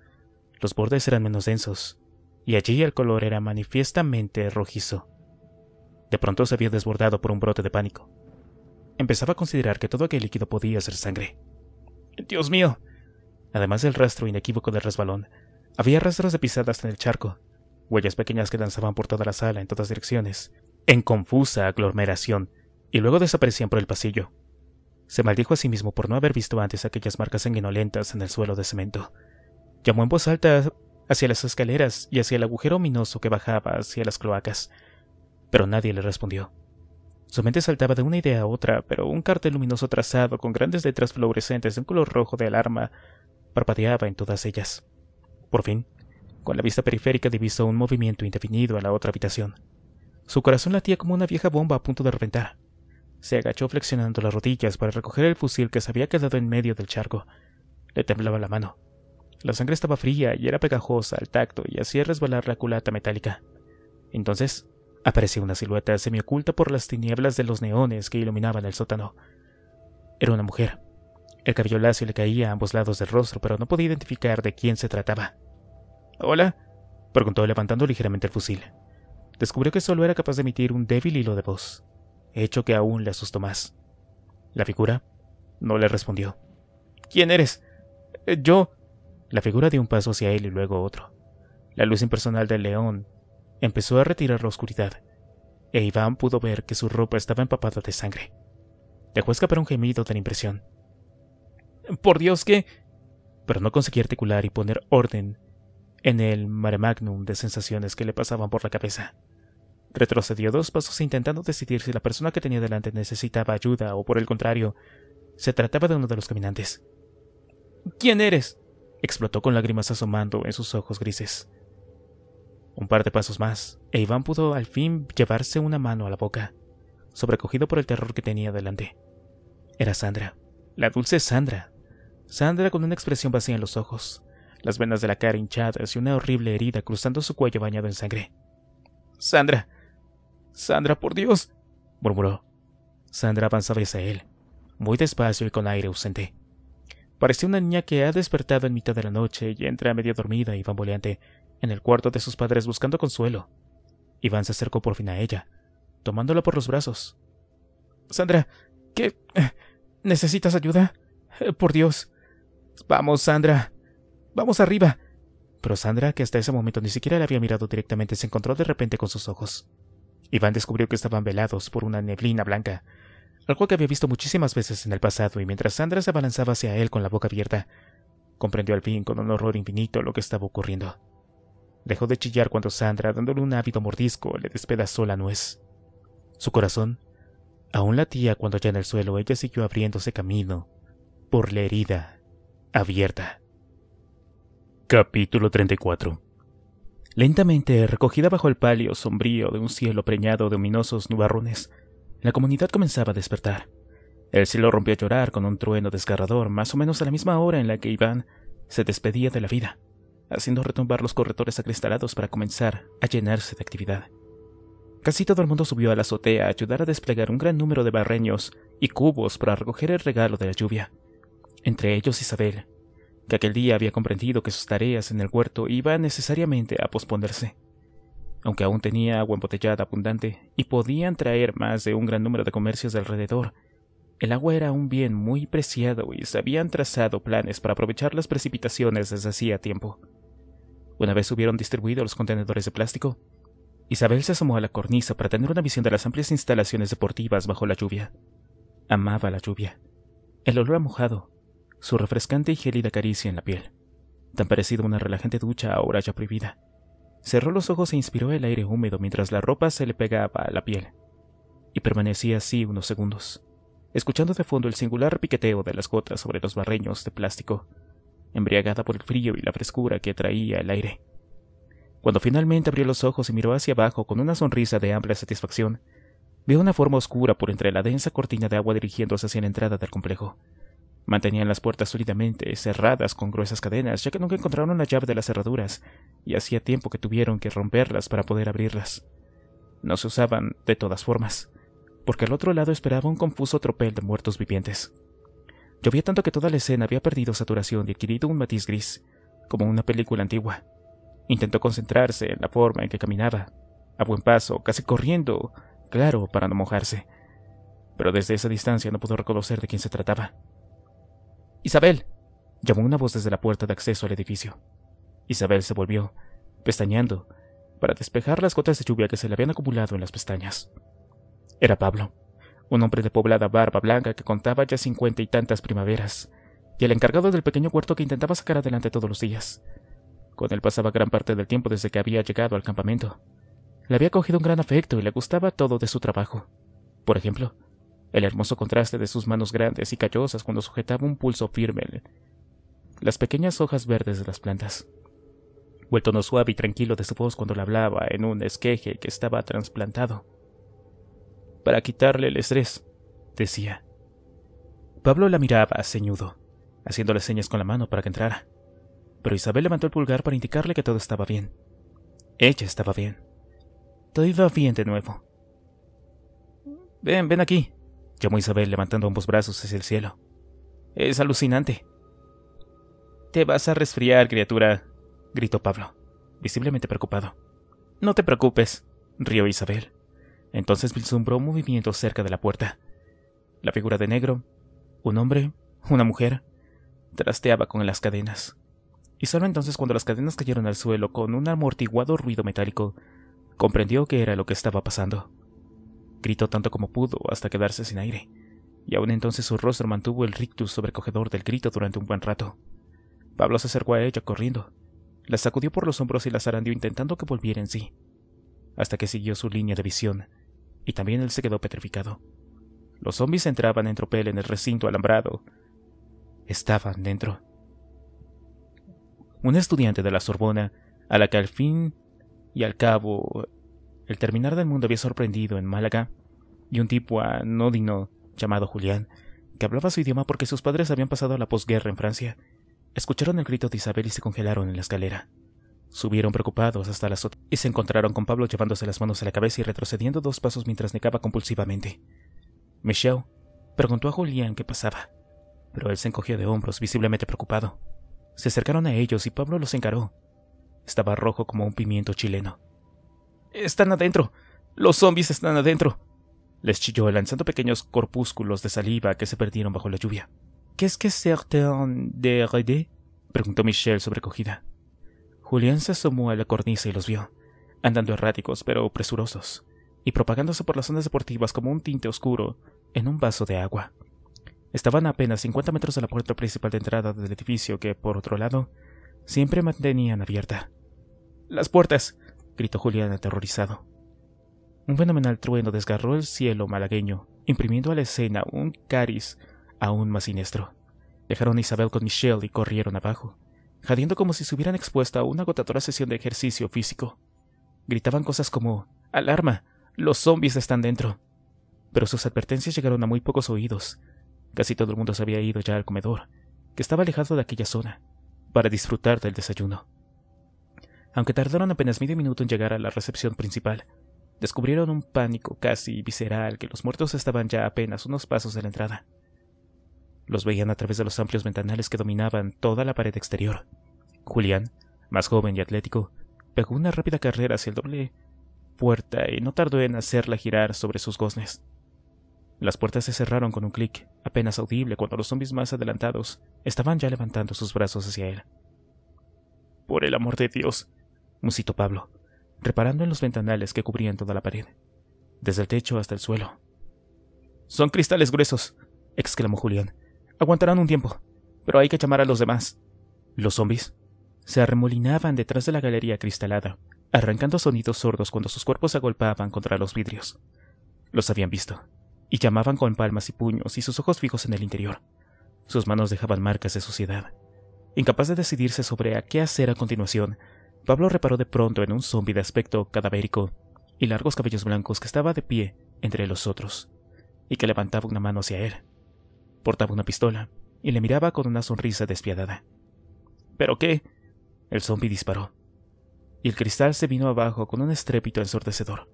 Los bordes eran menos densos, y allí el color era manifiestamente rojizo. De pronto se había desbordado por un brote de pánico. Empezaba a considerar que todo aquel líquido podía ser sangre. ¡Dios mío! Además del rastro inequívoco del resbalón, había rastros de pisadas en el charco, huellas pequeñas que danzaban por toda la sala en todas direcciones, en confusa aglomeración, y luego desaparecían por el pasillo. Se maldijo a sí mismo por no haber visto antes aquellas marcas sanguinolentas en el suelo de cemento. Llamó en voz alta hacia las escaleras y hacia el agujero ominoso que bajaba hacia las cloacas, pero nadie le respondió. Su mente saltaba de una idea a otra, pero un cartel luminoso trazado con grandes letras fluorescentes de un color rojo de alarma parpadeaba en todas ellas. Por fin, con la vista periférica divisó un movimiento indefinido a la otra habitación. Su corazón latía como una vieja bomba a punto de reventar. Se agachó flexionando las rodillas para recoger el fusil que se había quedado en medio del charco. Le temblaba la mano. La sangre estaba fría y era pegajosa al tacto y hacía resbalar la culata metálica. Entonces, apareció una silueta semioculta por las tinieblas de los neones que iluminaban el sótano. Era una mujer. El cabello lacio le caía a ambos lados del rostro, pero no podía identificar de quién se trataba. Hola, preguntó levantando ligeramente el fusil. Descubrió que solo era capaz de emitir un débil hilo de voz, hecho que aún le asustó más. La figura no le respondió. ¿Quién eres? Eh, yo. La figura dio un paso hacia él y luego otro. La luz impersonal del león empezó a retirar la oscuridad, e Iván pudo ver que su ropa estaba empapada de sangre. Dejó escapar un gemido de la impresión. Por Dios que... Pero no conseguía articular y poner orden en el mare magnum de sensaciones que le pasaban por la cabeza. Retrocedió dos pasos intentando decidir si la persona que tenía delante necesitaba ayuda o por el contrario, se trataba de uno de los caminantes. ¿Quién eres? explotó con lágrimas asomando en sus ojos grises. Un par de pasos más, e Iván pudo al fin llevarse una mano a la boca, sobrecogido por el terror que tenía delante. Era Sandra, la dulce Sandra. Sandra con una expresión vacía en los ojos, las venas de la cara hinchadas y una horrible herida cruzando su cuello bañado en sangre. Sandra. Sandra, por Dios. murmuró. Sandra avanzaba hacia él, muy despacio y con aire ausente. Parecía una niña que ha despertado en mitad de la noche y entra medio dormida y bamboleante en el cuarto de sus padres buscando consuelo. Iván se acercó por fin a ella, tomándola por los brazos. Sandra, ¿qué? ¿Necesitas ayuda? Eh, por Dios. Vamos, Sandra. Vamos arriba. Pero Sandra, que hasta ese momento ni siquiera la había mirado directamente, se encontró de repente con sus ojos. Iván descubrió que estaban velados por una neblina blanca, algo que había visto muchísimas veces en el pasado, y mientras Sandra se abalanzaba hacia él con la boca abierta, comprendió al fin con un horror infinito lo que estaba ocurriendo. Dejó de chillar cuando Sandra, dándole un ávido mordisco, le despedazó la nuez. Su corazón aún latía cuando ya en el suelo ella siguió abriéndose camino por la herida abierta. Capítulo 34 Lentamente, recogida bajo el palio sombrío de un cielo preñado de ominosos nubarrones, la comunidad comenzaba a despertar. El cielo rompió a llorar con un trueno desgarrador, más o menos a la misma hora en la que Iván se despedía de la vida, haciendo retumbar los corredores acristalados para comenzar a llenarse de actividad. Casi todo el mundo subió a la azotea a ayudar a desplegar un gran número de barreños y cubos para recoger el regalo de la lluvia, entre ellos Isabel, que aquel día había comprendido que sus tareas en el huerto iban necesariamente a posponerse. Aunque aún tenía agua embotellada abundante y podían traer más de un gran número de comercios de alrededor, el agua era un bien muy preciado y se habían trazado planes para aprovechar las precipitaciones desde hacía tiempo. Una vez hubieron distribuido los contenedores de plástico, Isabel se asomó a la cornisa para tener una visión de las amplias instalaciones deportivas bajo la lluvia. Amaba la lluvia. El olor a mojado, su refrescante y gélida caricia en la piel, tan parecido a una relajante ducha ahora ya prohibida. Cerró los ojos e inspiró el aire húmedo mientras la ropa se le pegaba a la piel, y permanecía así unos segundos, escuchando de fondo el singular piqueteo de las gotas sobre los barreños de plástico, embriagada por el frío y la frescura que traía el aire. Cuando finalmente abrió los ojos y miró hacia abajo con una sonrisa de amplia satisfacción, vio una forma oscura por entre la densa cortina de agua dirigiéndose hacia la entrada del complejo. Mantenían las puertas sólidamente cerradas con gruesas cadenas, ya que nunca encontraron la llave de las cerraduras, y hacía tiempo que tuvieron que romperlas para poder abrirlas. No se usaban de todas formas, porque al otro lado esperaba un confuso tropel de muertos vivientes. Llovía tanto que toda la escena había perdido saturación y adquirido un matiz gris, como una película antigua. Intentó concentrarse en la forma en que caminaba, a buen paso, casi corriendo, claro, para no mojarse. Pero desde esa distancia no pudo reconocer de quién se trataba. Isabel. llamó una voz desde la puerta de acceso al edificio. Isabel se volvió, pestañeando, para despejar las gotas de lluvia que se le habían acumulado en las pestañas. Era Pablo, un hombre de poblada barba blanca que contaba ya cincuenta y tantas primaveras, y el encargado del pequeño huerto que intentaba sacar adelante todos los días. Con él pasaba gran parte del tiempo desde que había llegado al campamento. Le había cogido un gran afecto y le gustaba todo de su trabajo. Por ejemplo, el hermoso contraste de sus manos grandes y callosas cuando sujetaba un pulso firme las pequeñas hojas verdes de las plantas, o el tono suave y tranquilo de su voz cuando le hablaba en un esqueje que estaba trasplantado. Para quitarle el estrés, decía. Pablo la miraba ceñudo, haciéndole señas con la mano para que entrara, pero Isabel levantó el pulgar para indicarle que todo estaba bien. Ella estaba bien. Todo iba bien de nuevo. Ven, ven aquí, llamó Isabel levantando ambos brazos hacia el cielo. Es alucinante. Te vas a resfriar, criatura, gritó Pablo, visiblemente preocupado. No te preocupes, rió Isabel. Entonces vislumbró un movimiento cerca de la puerta. La figura de negro, un hombre, una mujer, trasteaba con las cadenas. Y solo entonces cuando las cadenas cayeron al suelo con un amortiguado ruido metálico, comprendió que era lo que estaba pasando. Gritó tanto como pudo hasta quedarse sin aire, y aún entonces su rostro mantuvo el rictus sobrecogedor del grito durante un buen rato. Pablo se acercó a ella corriendo, la sacudió por los hombros y la zarandió intentando que volviera en sí, hasta que siguió su línea de visión, y también él se quedó petrificado. Los zombies entraban en tropel en el recinto alambrado. Estaban dentro. Un estudiante de la Sorbona, a la que al fin y al cabo el terminar del mundo había sorprendido en Málaga y un tipo anódino llamado Julián, que hablaba su idioma porque sus padres habían pasado a la posguerra en Francia, escucharon el grito de Isabel y se congelaron en la escalera. Subieron preocupados hasta la azotea y se encontraron con Pablo llevándose las manos a la cabeza y retrocediendo dos pasos mientras negaba compulsivamente. Michel preguntó a Julián qué pasaba, pero él se encogió de hombros, visiblemente preocupado. Se acercaron a ellos y Pablo los encaró. Estaba rojo como un pimiento chileno. Están adentro. Los zombies están adentro. Les chilló, lanzando pequeños corpúsculos de saliva que se perdieron bajo la lluvia. «¿Qué es que certain de preguntó Michelle sobrecogida. Julián se asomó a la cornisa y los vio, andando erráticos pero presurosos, y propagándose por las zonas deportivas como un tinte oscuro en un vaso de agua. Estaban a apenas 50 metros de la puerta principal de entrada del edificio que, por otro lado, siempre mantenían abierta. Las puertas gritó Julián aterrorizado. Un fenomenal trueno desgarró el cielo malagueño, imprimiendo a la escena un cariz aún más siniestro. Dejaron a Isabel con Michelle y corrieron abajo, jadiendo como si se hubieran expuesto a una agotadora sesión de ejercicio físico. Gritaban cosas como ¡Alarma! ¡Los zombies están dentro! Pero sus advertencias llegaron a muy pocos oídos. Casi todo el mundo se había ido ya al comedor, que estaba alejado de aquella zona, para disfrutar del desayuno aunque tardaron apenas medio minuto en llegar a la recepción principal. Descubrieron un pánico casi visceral que los muertos estaban ya apenas unos pasos de la entrada. Los veían a través de los amplios ventanales que dominaban toda la pared exterior. Julián, más joven y atlético, pegó una rápida carrera hacia el doble puerta y no tardó en hacerla girar sobre sus goznes. Las puertas se cerraron con un clic, apenas audible cuando los zombies más adelantados estaban ya levantando sus brazos hacia él. Por el amor de Dios, musitó Pablo, reparando en los ventanales que cubrían toda la pared, desde el techo hasta el suelo. Son cristales gruesos, exclamó Julián. Aguantarán un tiempo, pero hay que llamar a los demás. Los zombis se arremolinaban detrás de la galería cristalada, arrancando sonidos sordos cuando sus cuerpos se agolpaban contra los vidrios. Los habían visto, y llamaban con palmas y puños y sus ojos fijos en el interior. Sus manos dejaban marcas de suciedad. Incapaz de decidirse sobre a qué hacer a continuación, Pablo reparó de pronto en un zombi de aspecto cadavérico y largos cabellos blancos que estaba de pie entre los otros y que levantaba una mano hacia él. Portaba una pistola y le miraba con una sonrisa despiadada. ¿Pero qué? El zombi disparó y el cristal se vino abajo con un estrépito ensordecedor.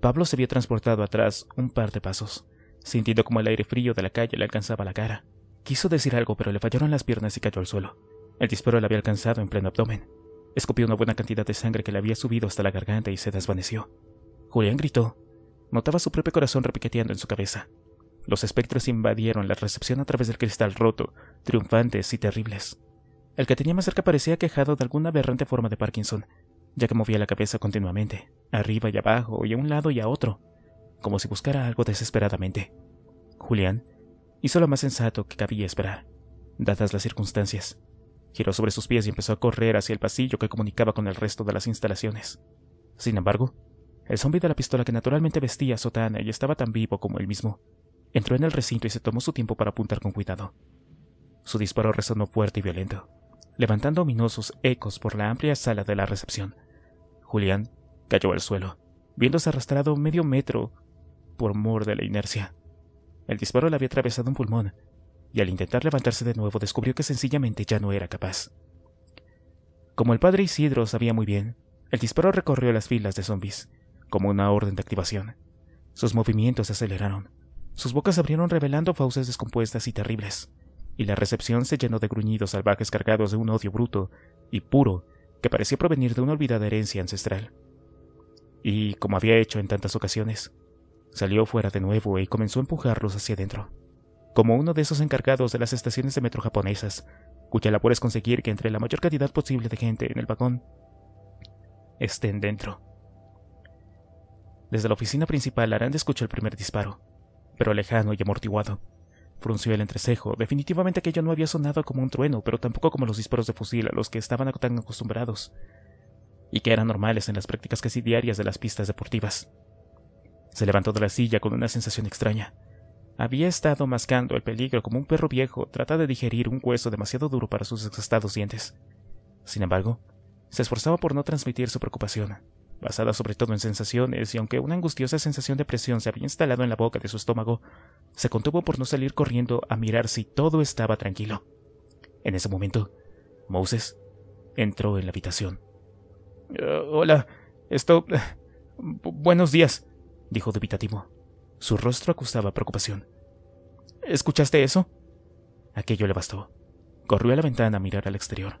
Pablo se vio transportado atrás un par de pasos, sintiendo como el aire frío de la calle le alcanzaba la cara. Quiso decir algo, pero le fallaron las piernas y cayó al suelo. El disparo le había alcanzado en pleno abdomen. Escupió una buena cantidad de sangre que le había subido hasta la garganta y se desvaneció. Julián gritó. Notaba su propio corazón repiqueteando en su cabeza. Los espectros invadieron la recepción a través del cristal roto, triunfantes y terribles. El que tenía más cerca parecía quejado de alguna aberrante forma de Parkinson, ya que movía la cabeza continuamente, arriba y abajo, y a un lado y a otro, como si buscara algo desesperadamente. Julián hizo lo más sensato que cabía esperar, dadas las circunstancias. Giró sobre sus pies y empezó a correr hacia el pasillo que comunicaba con el resto de las instalaciones. Sin embargo, el zombi de la pistola que naturalmente vestía sotana y estaba tan vivo como él mismo, entró en el recinto y se tomó su tiempo para apuntar con cuidado. Su disparo resonó fuerte y violento, levantando ominosos ecos por la amplia sala de la recepción. Julián cayó al suelo, viéndose arrastrado medio metro por mor de la inercia. El disparo le había atravesado un pulmón y al intentar levantarse de nuevo descubrió que sencillamente ya no era capaz. Como el padre Isidro sabía muy bien, el disparo recorrió las filas de zombies, como una orden de activación. Sus movimientos se aceleraron, sus bocas abrieron revelando fauces descompuestas y terribles, y la recepción se llenó de gruñidos salvajes cargados de un odio bruto y puro que parecía provenir de una olvidada herencia ancestral. Y, como había hecho en tantas ocasiones, salió fuera de nuevo y comenzó a empujarlos hacia adentro como uno de esos encargados de las estaciones de metro japonesas, cuya labor es conseguir que entre la mayor cantidad posible de gente en el vagón estén dentro. Desde la oficina principal, Aranda escuchó el primer disparo, pero lejano y amortiguado. Frunció el entrecejo. Definitivamente aquello no había sonado como un trueno, pero tampoco como los disparos de fusil a los que estaban tan acostumbrados, y que eran normales en las prácticas casi diarias de las pistas deportivas. Se levantó de la silla con una sensación extraña. Había estado mascando el peligro como un perro viejo trata de digerir un hueso demasiado duro para sus exastados dientes. Sin embargo, se esforzaba por no transmitir su preocupación, basada sobre todo en sensaciones, y aunque una angustiosa sensación de presión se había instalado en la boca de su estómago, se contuvo por no salir corriendo a mirar si todo estaba tranquilo. En ese momento, Moses entró en la habitación. Eh, hola, esto... buenos días, dijo dubitativo. Su rostro acusaba preocupación. ¿Escuchaste eso? Aquello le bastó. Corrió a la ventana a mirar al exterior.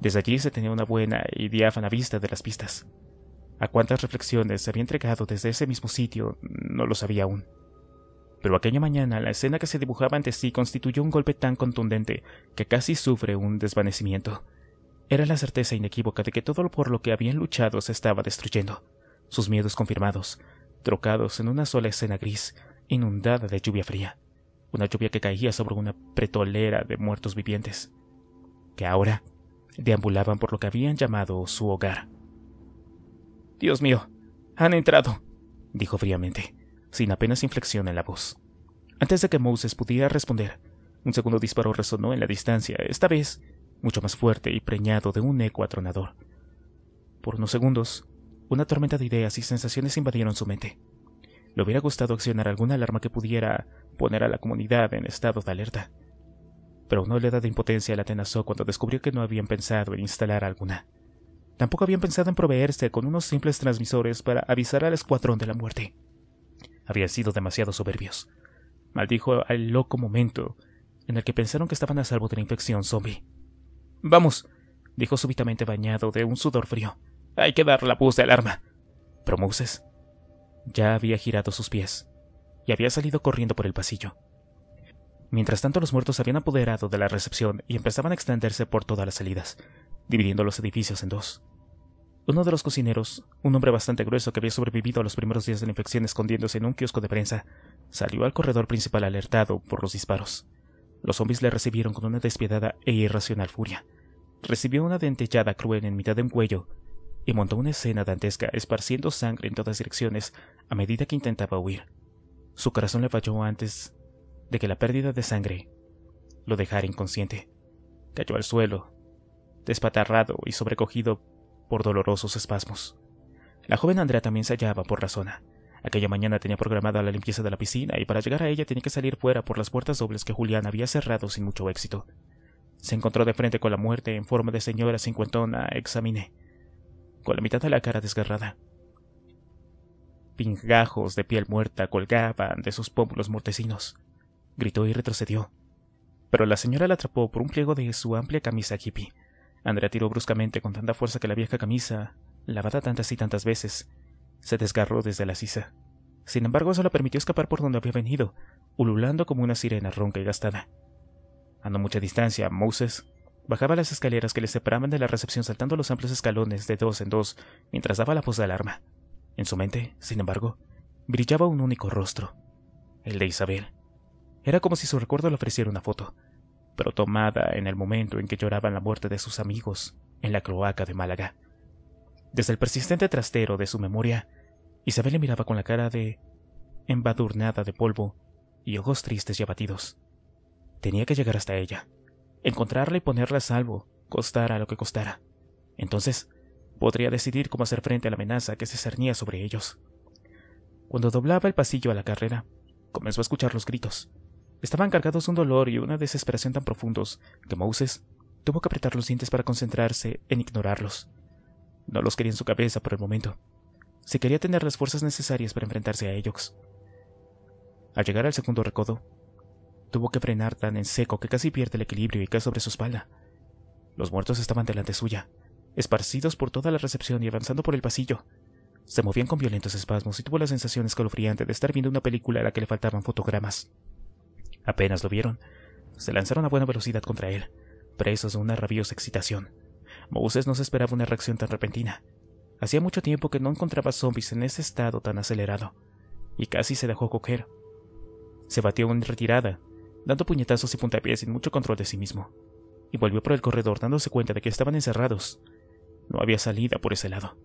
Desde allí se tenía una buena y diáfana vista de las pistas. A cuántas reflexiones se había entregado desde ese mismo sitio no lo sabía aún. Pero aquella mañana la escena que se dibujaba ante sí constituyó un golpe tan contundente que casi sufre un desvanecimiento. Era la certeza inequívoca de que todo lo por lo que habían luchado se estaba destruyendo. Sus miedos confirmados, trocados en una sola escena gris, inundada de lluvia fría, una lluvia que caía sobre una pretolera de muertos vivientes, que ahora deambulaban por lo que habían llamado su hogar. Dios mío, han entrado, dijo fríamente, sin apenas inflexión en la voz. Antes de que Moses pudiera responder, un segundo disparo resonó en la distancia, esta vez mucho más fuerte y preñado de un eco atronador. Por unos segundos, una tormenta de ideas y sensaciones invadieron su mente. Le hubiera gustado accionar alguna alarma que pudiera poner a la comunidad en estado de alerta. Pero una oleada de impotencia la atenazó cuando descubrió que no habían pensado en instalar alguna. Tampoco habían pensado en proveerse con unos simples transmisores para avisar al escuadrón de la muerte. Habían sido demasiado soberbios. Maldijo al loco momento en el que pensaron que estaban a salvo de la infección zombie. Vamos, dijo súbitamente bañado de un sudor frío. Hay que dar la voz de alarma. Pero ya había girado sus pies y había salido corriendo por el pasillo. Mientras tanto, los muertos se habían apoderado de la recepción y empezaban a extenderse por todas las salidas, dividiendo los edificios en dos. Uno de los cocineros, un hombre bastante grueso que había sobrevivido a los primeros días de la infección escondiéndose en un kiosco de prensa, salió al corredor principal alertado por los disparos. Los zombies le recibieron con una despiadada e irracional furia. Recibió una dentellada cruel en mitad de un cuello y montó una escena dantesca esparciendo sangre en todas direcciones a medida que intentaba huir. Su corazón le falló antes de que la pérdida de sangre lo dejara inconsciente. Cayó al suelo, despatarrado y sobrecogido por dolorosos espasmos. La joven Andrea también se hallaba por la Aquella mañana tenía programada la limpieza de la piscina y para llegar a ella tenía que salir fuera por las puertas dobles que Julián había cerrado sin mucho éxito. Se encontró de frente con la muerte en forma de señora cincuentona, examiné con la mitad de la cara desgarrada. Pingajos de piel muerta colgaban de sus pómulos mortecinos. Gritó y retrocedió. Pero la señora la atrapó por un pliego de su amplia camisa hippie. Andrea tiró bruscamente con tanta fuerza que la vieja camisa, lavada tantas y tantas veces, se desgarró desde la sisa. Sin embargo, eso la permitió escapar por donde había venido, ululando como una sirena ronca y gastada. A no mucha distancia, Moses Bajaba las escaleras que le separaban de la recepción saltando los amplios escalones de dos en dos mientras daba la voz de alarma. En su mente, sin embargo, brillaba un único rostro, el de Isabel. Era como si su recuerdo le ofreciera una foto, pero tomada en el momento en que lloraban la muerte de sus amigos en la cloaca de Málaga. Desde el persistente trastero de su memoria, Isabel le miraba con la cara de embadurnada de polvo y ojos tristes y abatidos. Tenía que llegar hasta ella encontrarla y ponerla a salvo, costara lo que costara. Entonces, podría decidir cómo hacer frente a la amenaza que se cernía sobre ellos. Cuando doblaba el pasillo a la carrera, comenzó a escuchar los gritos. Estaban cargados de un dolor y una desesperación tan profundos que Moses tuvo que apretar los dientes para concentrarse en ignorarlos. No los quería en su cabeza por el momento. Se quería tener las fuerzas necesarias para enfrentarse a ellos. Al llegar al segundo recodo, Tuvo que frenar tan en seco que casi pierde el equilibrio y cae sobre su espalda. Los muertos estaban delante suya, esparcidos por toda la recepción y avanzando por el pasillo. Se movían con violentos espasmos y tuvo la sensación escalofriante de estar viendo una película a la que le faltaban fotogramas. Apenas lo vieron, se lanzaron a buena velocidad contra él, presos de una rabiosa excitación. Moses no se esperaba una reacción tan repentina. Hacía mucho tiempo que no encontraba zombies en ese estado tan acelerado, y casi se dejó coger. Se batió en retirada, dando puñetazos y puntapiés sin mucho control de sí mismo, y volvió por el corredor dándose cuenta de que estaban encerrados. No había salida por ese lado.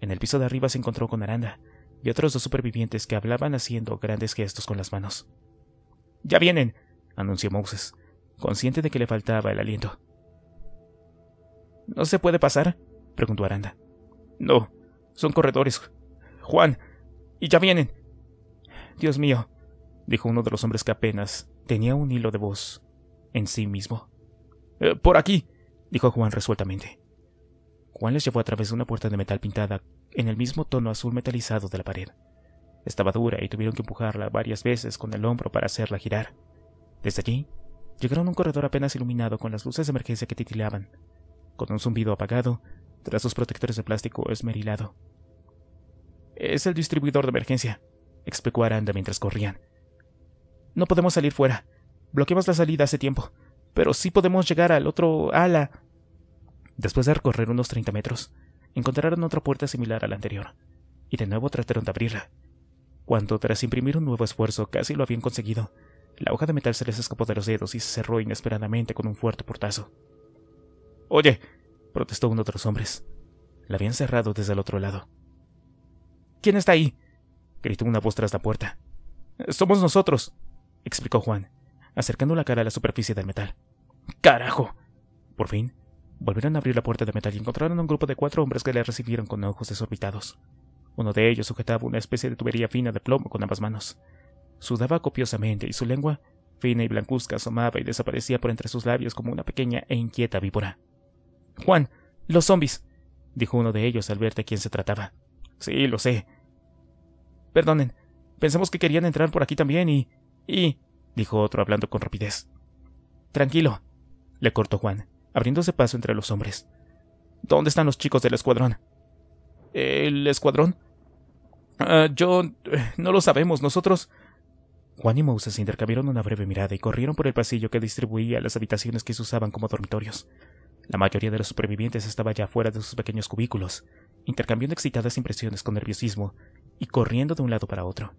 En el piso de arriba se encontró con Aranda y otros dos supervivientes que hablaban haciendo grandes gestos con las manos. ¡Ya vienen! anunció Moses, consciente de que le faltaba el aliento. ¿No se puede pasar? preguntó Aranda. No, son corredores. Juan, y ya vienen. Dios mío, dijo uno de los hombres que apenas tenía un hilo de voz en sí mismo. Eh, por aquí, dijo Juan resueltamente. Juan les llevó a través de una puerta de metal pintada en el mismo tono azul metalizado de la pared. Estaba dura y tuvieron que empujarla varias veces con el hombro para hacerla girar. Desde allí, llegaron a un corredor apenas iluminado con las luces de emergencia que titilaban. Con un zumbido apagado, tras sus protectores de plástico esmerilado. Es el distribuidor de emergencia, explicó Aranda mientras corrían. No podemos salir fuera. Bloqueamos la salida hace tiempo. Pero sí podemos llegar al otro ala. Después de recorrer unos treinta metros, encontraron otra puerta similar a la anterior, y de nuevo trataron de abrirla. Cuando, tras imprimir un nuevo esfuerzo, casi lo habían conseguido, la hoja de metal se les escapó de los dedos y se cerró inesperadamente con un fuerte portazo. Oye, protestó uno de los hombres. La habían cerrado desde el otro lado. ¿Quién está ahí? gritó una voz tras la puerta. Somos nosotros, explicó Juan, acercando la cara a la superficie del metal. ¡Carajo! Por fin, volvieron a abrir la puerta de metal y encontraron un grupo de cuatro hombres que le recibieron con ojos desorbitados. Uno de ellos sujetaba una especie de tubería fina de plomo con ambas manos. Sudaba copiosamente y su lengua, fina y blancuzca, asomaba y desaparecía por entre sus labios como una pequeña e inquieta víbora. Juan, los zombies, dijo uno de ellos al ver de quién se trataba. Sí, lo sé. Perdonen, pensamos que querían entrar por aquí también y... Y, dijo otro hablando con rapidez. Tranquilo, le cortó Juan, abriéndose paso entre los hombres. ¿Dónde están los chicos del escuadrón? ¿El escuadrón? Ah, yo... no lo sabemos, nosotros... Juan y se intercambiaron una breve mirada y corrieron por el pasillo que distribuía las habitaciones que se usaban como dormitorios. La mayoría de los supervivientes estaba ya fuera de sus pequeños cubículos, intercambiando excitadas impresiones con nerviosismo y corriendo de un lado para otro.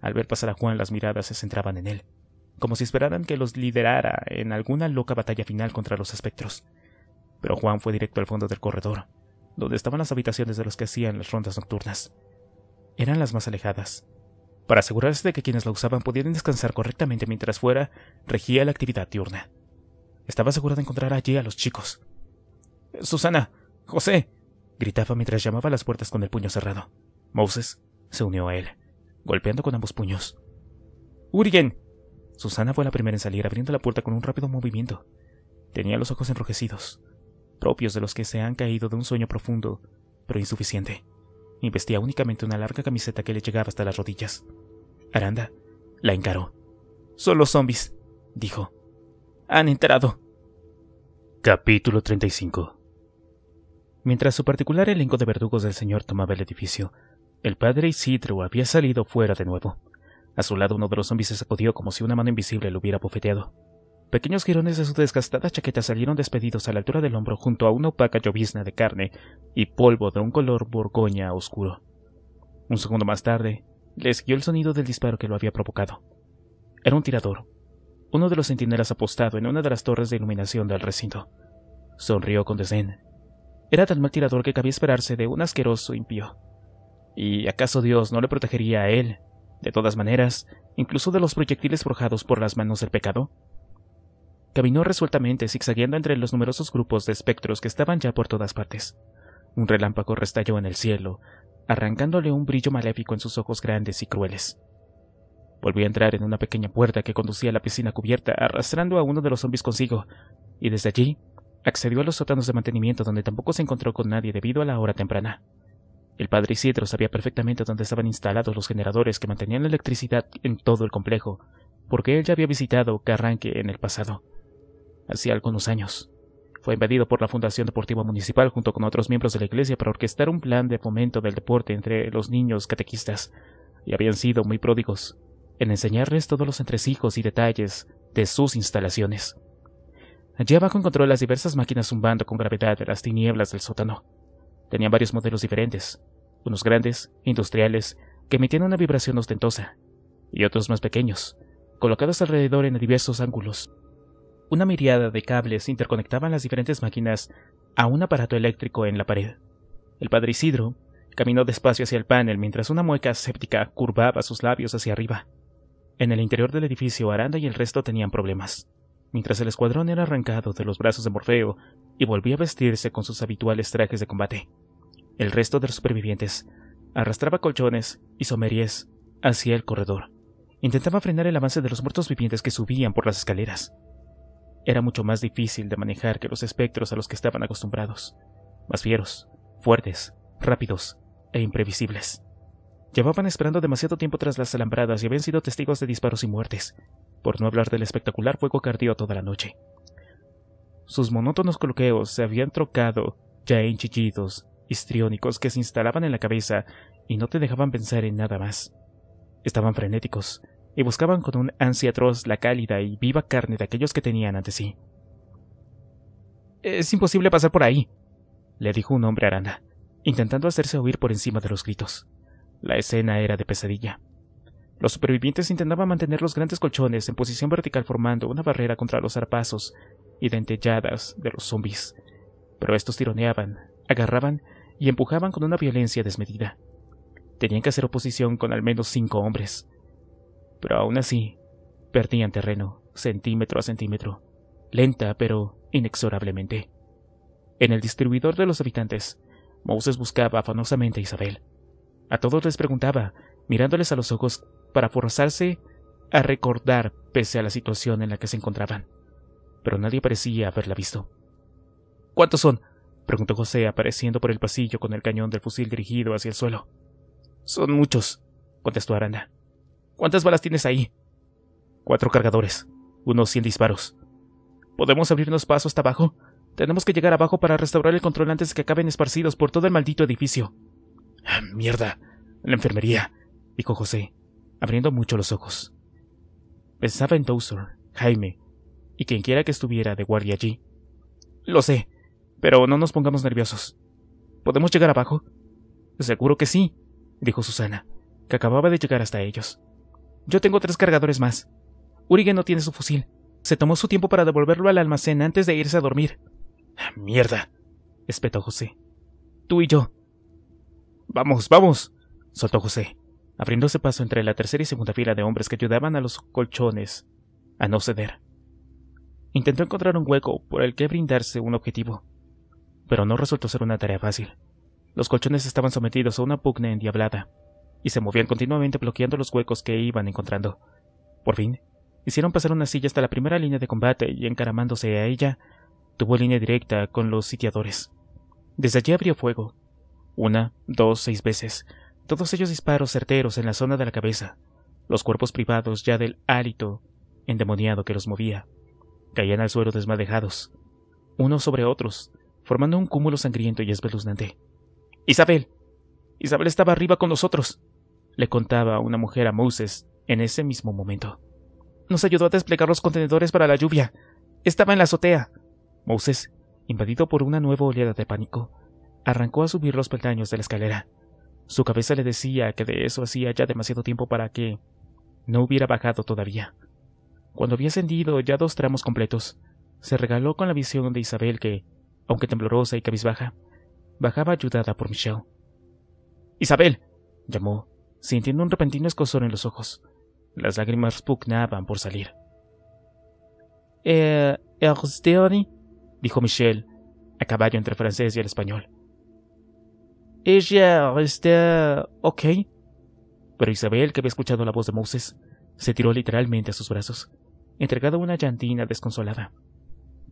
Al ver pasar a Juan las miradas se centraban en él, como si esperaran que los liderara en alguna loca batalla final contra los espectros. Pero Juan fue directo al fondo del corredor, donde estaban las habitaciones de los que hacían las rondas nocturnas. Eran las más alejadas. Para asegurarse de que quienes la usaban pudieran descansar correctamente mientras fuera, regía la actividad diurna. Estaba segura de encontrar allí a los chicos. Susana, José, gritaba mientras llamaba a las puertas con el puño cerrado. Moses se unió a él golpeando con ambos puños. ¡Urigen! Susana fue la primera en salir, abriendo la puerta con un rápido movimiento. Tenía los ojos enrojecidos, propios de los que se han caído de un sueño profundo, pero insuficiente, y vestía únicamente una larga camiseta que le llegaba hasta las rodillas. Aranda la encaró. Son los zombies, dijo. Han entrado. Capítulo 35 Mientras su particular elenco de verdugos del señor tomaba el edificio, el padre Isidro había salido fuera de nuevo. A su lado uno de los zombies se sacudió como si una mano invisible lo hubiera bofeteado. Pequeños jirones de su desgastada chaqueta salieron despedidos a la altura del hombro junto a una opaca llovizna de carne y polvo de un color borgoña oscuro. Un segundo más tarde, le siguió el sonido del disparo que lo había provocado. Era un tirador, uno de los centinelas apostado en una de las torres de iluminación del recinto. Sonrió con desdén. Era tan mal tirador que cabía esperarse de un asqueroso impío. ¿Y acaso Dios no le protegería a él, de todas maneras, incluso de los proyectiles forjados por las manos del pecado? Caminó resueltamente, zigzagueando entre los numerosos grupos de espectros que estaban ya por todas partes. Un relámpago restalló en el cielo, arrancándole un brillo maléfico en sus ojos grandes y crueles. Volvió a entrar en una pequeña puerta que conducía a la piscina cubierta, arrastrando a uno de los zombies consigo, y desde allí accedió a los sótanos de mantenimiento donde tampoco se encontró con nadie debido a la hora temprana. El padre Isidro sabía perfectamente dónde estaban instalados los generadores que mantenían la electricidad en todo el complejo, porque él ya había visitado Carranque en el pasado. Hacía algunos años. Fue invadido por la Fundación Deportiva Municipal junto con otros miembros de la iglesia para orquestar un plan de fomento del deporte entre los niños catequistas, y habían sido muy pródigos en enseñarles todos los entresijos y detalles de sus instalaciones. Allí abajo encontró las diversas máquinas zumbando con gravedad de las tinieblas del sótano. Tenía varios modelos diferentes, unos grandes, industriales, que emitían una vibración ostentosa, y otros más pequeños, colocados alrededor en diversos ángulos. Una miriada de cables interconectaban las diferentes máquinas a un aparato eléctrico en la pared. El padre Isidro caminó despacio hacia el panel mientras una mueca escéptica curvaba sus labios hacia arriba. En el interior del edificio, Aranda y el resto tenían problemas. Mientras el escuadrón era arrancado de los brazos de Morfeo y volvía a vestirse con sus habituales trajes de combate. El resto de los supervivientes arrastraba colchones y someríes hacia el corredor. Intentaba frenar el avance de los muertos vivientes que subían por las escaleras. Era mucho más difícil de manejar que los espectros a los que estaban acostumbrados, más fieros, fuertes, rápidos e imprevisibles. Llevaban esperando demasiado tiempo tras las alambradas y habían sido testigos de disparos y muertes, por no hablar del espectacular fuego cardíaco toda la noche. Sus monótonos coloqueos se habían trocado ya en chillidos histriónicos que se instalaban en la cabeza y no te dejaban pensar en nada más. Estaban frenéticos y buscaban con un ansia atroz la cálida y viva carne de aquellos que tenían ante sí. Es imposible pasar por ahí, le dijo un hombre a Aranda, intentando hacerse oír por encima de los gritos. La escena era de pesadilla. Los supervivientes intentaban mantener los grandes colchones en posición vertical formando una barrera contra los zarpazos y dentelladas de los zombis. Pero estos tironeaban, agarraban y empujaban con una violencia desmedida. Tenían que hacer oposición con al menos cinco hombres. Pero aún así, perdían terreno, centímetro a centímetro, lenta pero inexorablemente. En el distribuidor de los habitantes, Moses buscaba afanosamente a Isabel. A todos les preguntaba, mirándoles a los ojos para forzarse a recordar pese a la situación en la que se encontraban. Pero nadie parecía haberla visto. ¿Cuántos son? Preguntó José, apareciendo por el pasillo con el cañón del fusil dirigido hacia el suelo. Son muchos, contestó Aranda. ¿Cuántas balas tienes ahí? Cuatro cargadores, unos cien disparos. ¿Podemos abrirnos paso hasta abajo? Tenemos que llegar abajo para restaurar el control antes de que acaben esparcidos por todo el maldito edificio. Ah, mierda. La enfermería, dijo José, abriendo mucho los ojos. Pensaba en Dowser, Jaime y quien quiera que estuviera de guardia allí. Lo sé, pero no nos pongamos nerviosos. ¿Podemos llegar abajo? Seguro que sí, dijo Susana, que acababa de llegar hasta ellos. Yo tengo tres cargadores más. Urige no tiene su fusil. Se tomó su tiempo para devolverlo al almacén antes de irse a dormir. Mierda, espetó José. Tú y yo. Vamos, vamos, soltó José, abriéndose paso entre la tercera y segunda fila de hombres que ayudaban a los colchones a no ceder. Intentó encontrar un hueco por el que brindarse un objetivo, pero no resultó ser una tarea fácil. Los colchones estaban sometidos a una pugna endiablada, y se movían continuamente bloqueando los huecos que iban encontrando. Por fin, hicieron pasar una silla hasta la primera línea de combate y encaramándose a ella, tuvo línea directa con los sitiadores. Desde allí abrió fuego. Una, dos, seis veces. Todos ellos disparos certeros en la zona de la cabeza, los cuerpos privados ya del hálito endemoniado que los movía. Caían al suelo desmadejados, unos sobre otros, formando un cúmulo sangriento y espeluznante. Isabel. Isabel estaba arriba con nosotros, le contaba una mujer a Moses en ese mismo momento. Nos ayudó a desplegar los contenedores para la lluvia. Estaba en la azotea. Moses, invadido por una nueva oleada de pánico, arrancó a subir los peldaños de la escalera. Su cabeza le decía que de eso hacía ya demasiado tiempo para que no hubiera bajado todavía. Cuando había ascendido ya dos tramos completos, se regaló con la visión de Isabel que aunque temblorosa y cabizbaja. Bajaba ayudada por Michelle. Isabel, llamó, sintiendo un repentino escozor en los ojos. Las lágrimas pugnaban por salir. Eh, Dani? dijo Michelle, a caballo entre francés y el español. Ella está... ok. Pero Isabel, que había escuchado la voz de Moses, se tiró literalmente a sus brazos, entregada a una llantina desconsolada.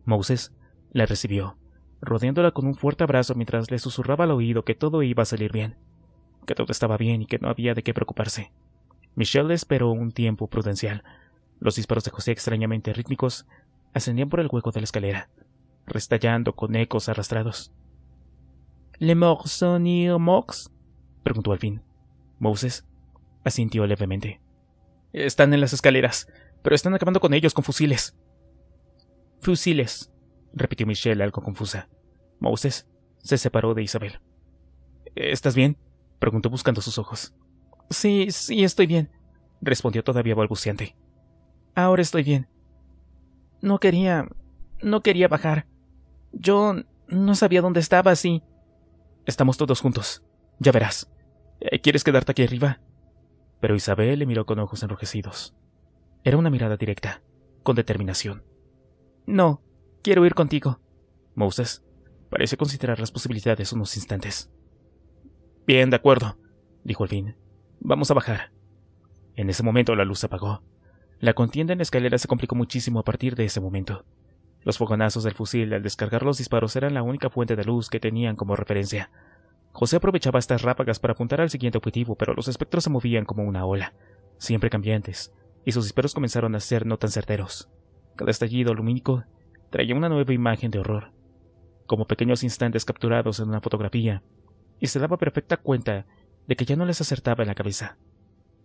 Moses la recibió, rodeándola con un fuerte abrazo mientras le susurraba al oído que todo iba a salir bien, que todo estaba bien y que no había de qué preocuparse. Michelle esperó un tiempo prudencial. Los disparos de José, extrañamente rítmicos, ascendían por el hueco de la escalera, restallando con ecos arrastrados. ¿Le Morsonir Mox? preguntó al fin. Moses asintió levemente. Están en las escaleras, pero están acabando con ellos con fusiles. Fusiles, repitió Michelle algo confusa. Moses se separó de Isabel. ¿Estás bien? preguntó buscando sus ojos. Sí, sí, estoy bien, respondió todavía balbuceante. Ahora estoy bien. No quería. no quería bajar. Yo no sabía dónde estaba, sí. Estamos todos juntos. Ya verás. Eh, ¿Quieres quedarte aquí arriba? Pero Isabel le miró con ojos enrojecidos. Era una mirada directa, con determinación. No, Quiero ir contigo. Moses parece considerar las posibilidades unos instantes. Bien, de acuerdo, dijo al fin. Vamos a bajar. En ese momento la luz se apagó. La contienda en la escalera se complicó muchísimo a partir de ese momento. Los fogonazos del fusil al descargar los disparos eran la única fuente de luz que tenían como referencia. José aprovechaba estas ráfagas para apuntar al siguiente objetivo, pero los espectros se movían como una ola, siempre cambiantes, y sus disparos comenzaron a ser no tan certeros. Cada estallido lumínico traía una nueva imagen de horror, como pequeños instantes capturados en una fotografía, y se daba perfecta cuenta de que ya no les acertaba en la cabeza.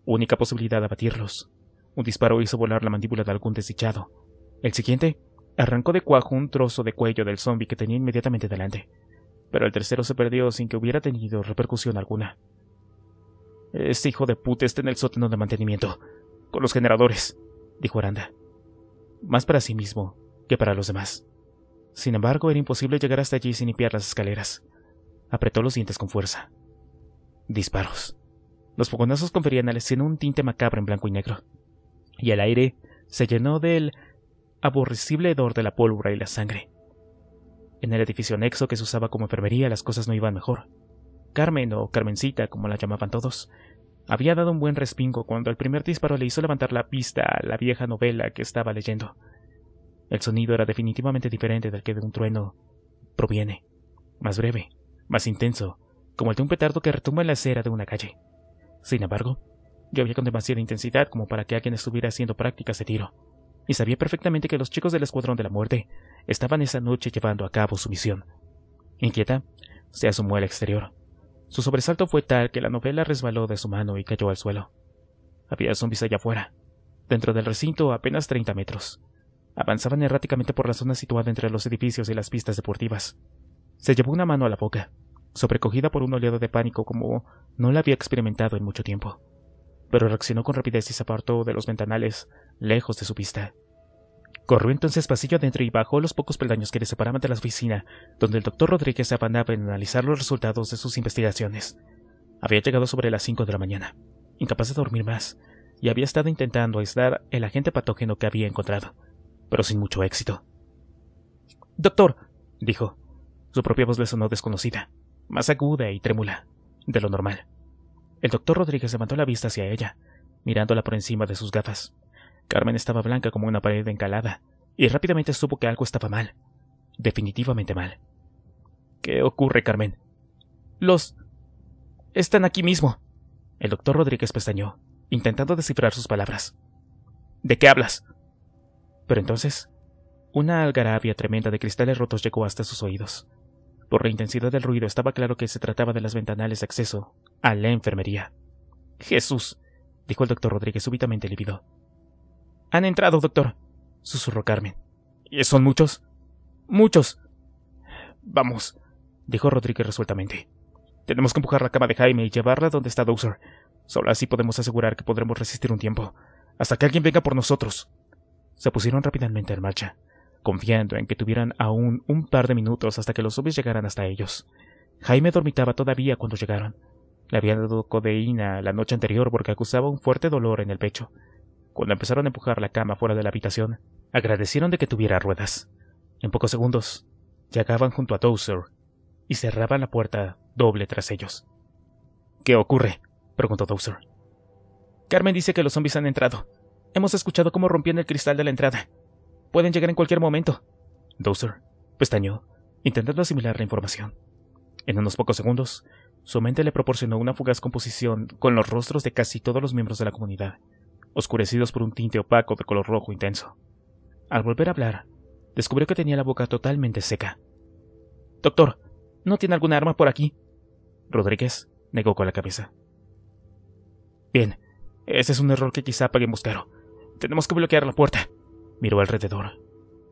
Única posibilidad de abatirlos. Un disparo hizo volar la mandíbula de algún desdichado. El siguiente arrancó de cuajo un trozo de cuello del zombi que tenía inmediatamente delante, pero el tercero se perdió sin que hubiera tenido repercusión alguna. Este hijo de puta está en el sótano de mantenimiento, con los generadores, dijo Aranda. Más para sí mismo que para los demás. Sin embargo, era imposible llegar hasta allí sin limpiar las escaleras. Apretó los dientes con fuerza. Disparos. Los fogonazos conferían a la un tinte macabro en blanco y negro, y el aire se llenó del aborrecible hedor de la pólvora y la sangre. En el edificio anexo que se usaba como enfermería las cosas no iban mejor. Carmen o Carmencita, como la llamaban todos, había dado un buen respingo cuando el primer disparo le hizo levantar la vista a la vieja novela que estaba leyendo. El sonido era definitivamente diferente del que de un trueno proviene, más breve, más intenso, como el de un petardo que retumba en la acera de una calle. Sin embargo, llovía con demasiada intensidad como para que alguien estuviera haciendo prácticas de tiro, y sabía perfectamente que los chicos del Escuadrón de la Muerte estaban esa noche llevando a cabo su misión. Inquieta, se asomó al exterior. Su sobresalto fue tal que la novela resbaló de su mano y cayó al suelo. Había zombis allá afuera, dentro del recinto apenas 30 metros. Avanzaban erráticamente por la zona situada entre los edificios y las pistas deportivas. Se llevó una mano a la boca, sobrecogida por un oleado de pánico como no la había experimentado en mucho tiempo. Pero reaccionó con rapidez y se apartó de los ventanales, lejos de su vista. Corrió entonces pasillo adentro y bajó los pocos peldaños que le separaban de la oficina, donde el doctor Rodríguez se abanaba en analizar los resultados de sus investigaciones. Había llegado sobre las 5 de la mañana, incapaz de dormir más, y había estado intentando aislar el agente patógeno que había encontrado pero sin mucho éxito. Doctor, dijo. Su propia voz le sonó desconocida, más aguda y trémula, de lo normal. El doctor Rodríguez levantó la vista hacia ella, mirándola por encima de sus gafas. Carmen estaba blanca como una pared encalada, y rápidamente supo que algo estaba mal, definitivamente mal. ¿Qué ocurre, Carmen? Los... están aquí mismo. El doctor Rodríguez pestañó, intentando descifrar sus palabras. ¿De qué hablas? Pero entonces, una algarabia tremenda de cristales rotos llegó hasta sus oídos. Por la intensidad del ruido estaba claro que se trataba de las ventanales de acceso a la enfermería. Jesús, dijo el doctor Rodríguez súbitamente lívido. Han entrado, doctor, susurró Carmen. —¿Y ¿Son muchos? Muchos. Vamos, dijo Rodríguez resueltamente. Tenemos que empujar la cama de Jaime y llevarla donde está Dozer. Solo así podemos asegurar que podremos resistir un tiempo, hasta que alguien venga por nosotros se pusieron rápidamente en marcha, confiando en que tuvieran aún un par de minutos hasta que los zombies llegaran hasta ellos. Jaime dormitaba todavía cuando llegaron. Le habían dado codeína la noche anterior porque acusaba un fuerte dolor en el pecho. Cuando empezaron a empujar la cama fuera de la habitación, agradecieron de que tuviera ruedas. En pocos segundos, llegaban junto a Dowser y cerraban la puerta doble tras ellos. ¿Qué ocurre? preguntó Dowser. Carmen dice que los zombies han entrado, Hemos escuchado cómo rompían el cristal de la entrada. Pueden llegar en cualquier momento. Dozer pestañó, intentando asimilar la información. En unos pocos segundos, su mente le proporcionó una fugaz composición con los rostros de casi todos los miembros de la comunidad, oscurecidos por un tinte opaco de color rojo intenso. Al volver a hablar, descubrió que tenía la boca totalmente seca. Doctor, ¿no tiene alguna arma por aquí? Rodríguez negó con la cabeza. Bien, ese es un error que quizá paguemos caro. Tenemos que bloquear la puerta. Miró alrededor.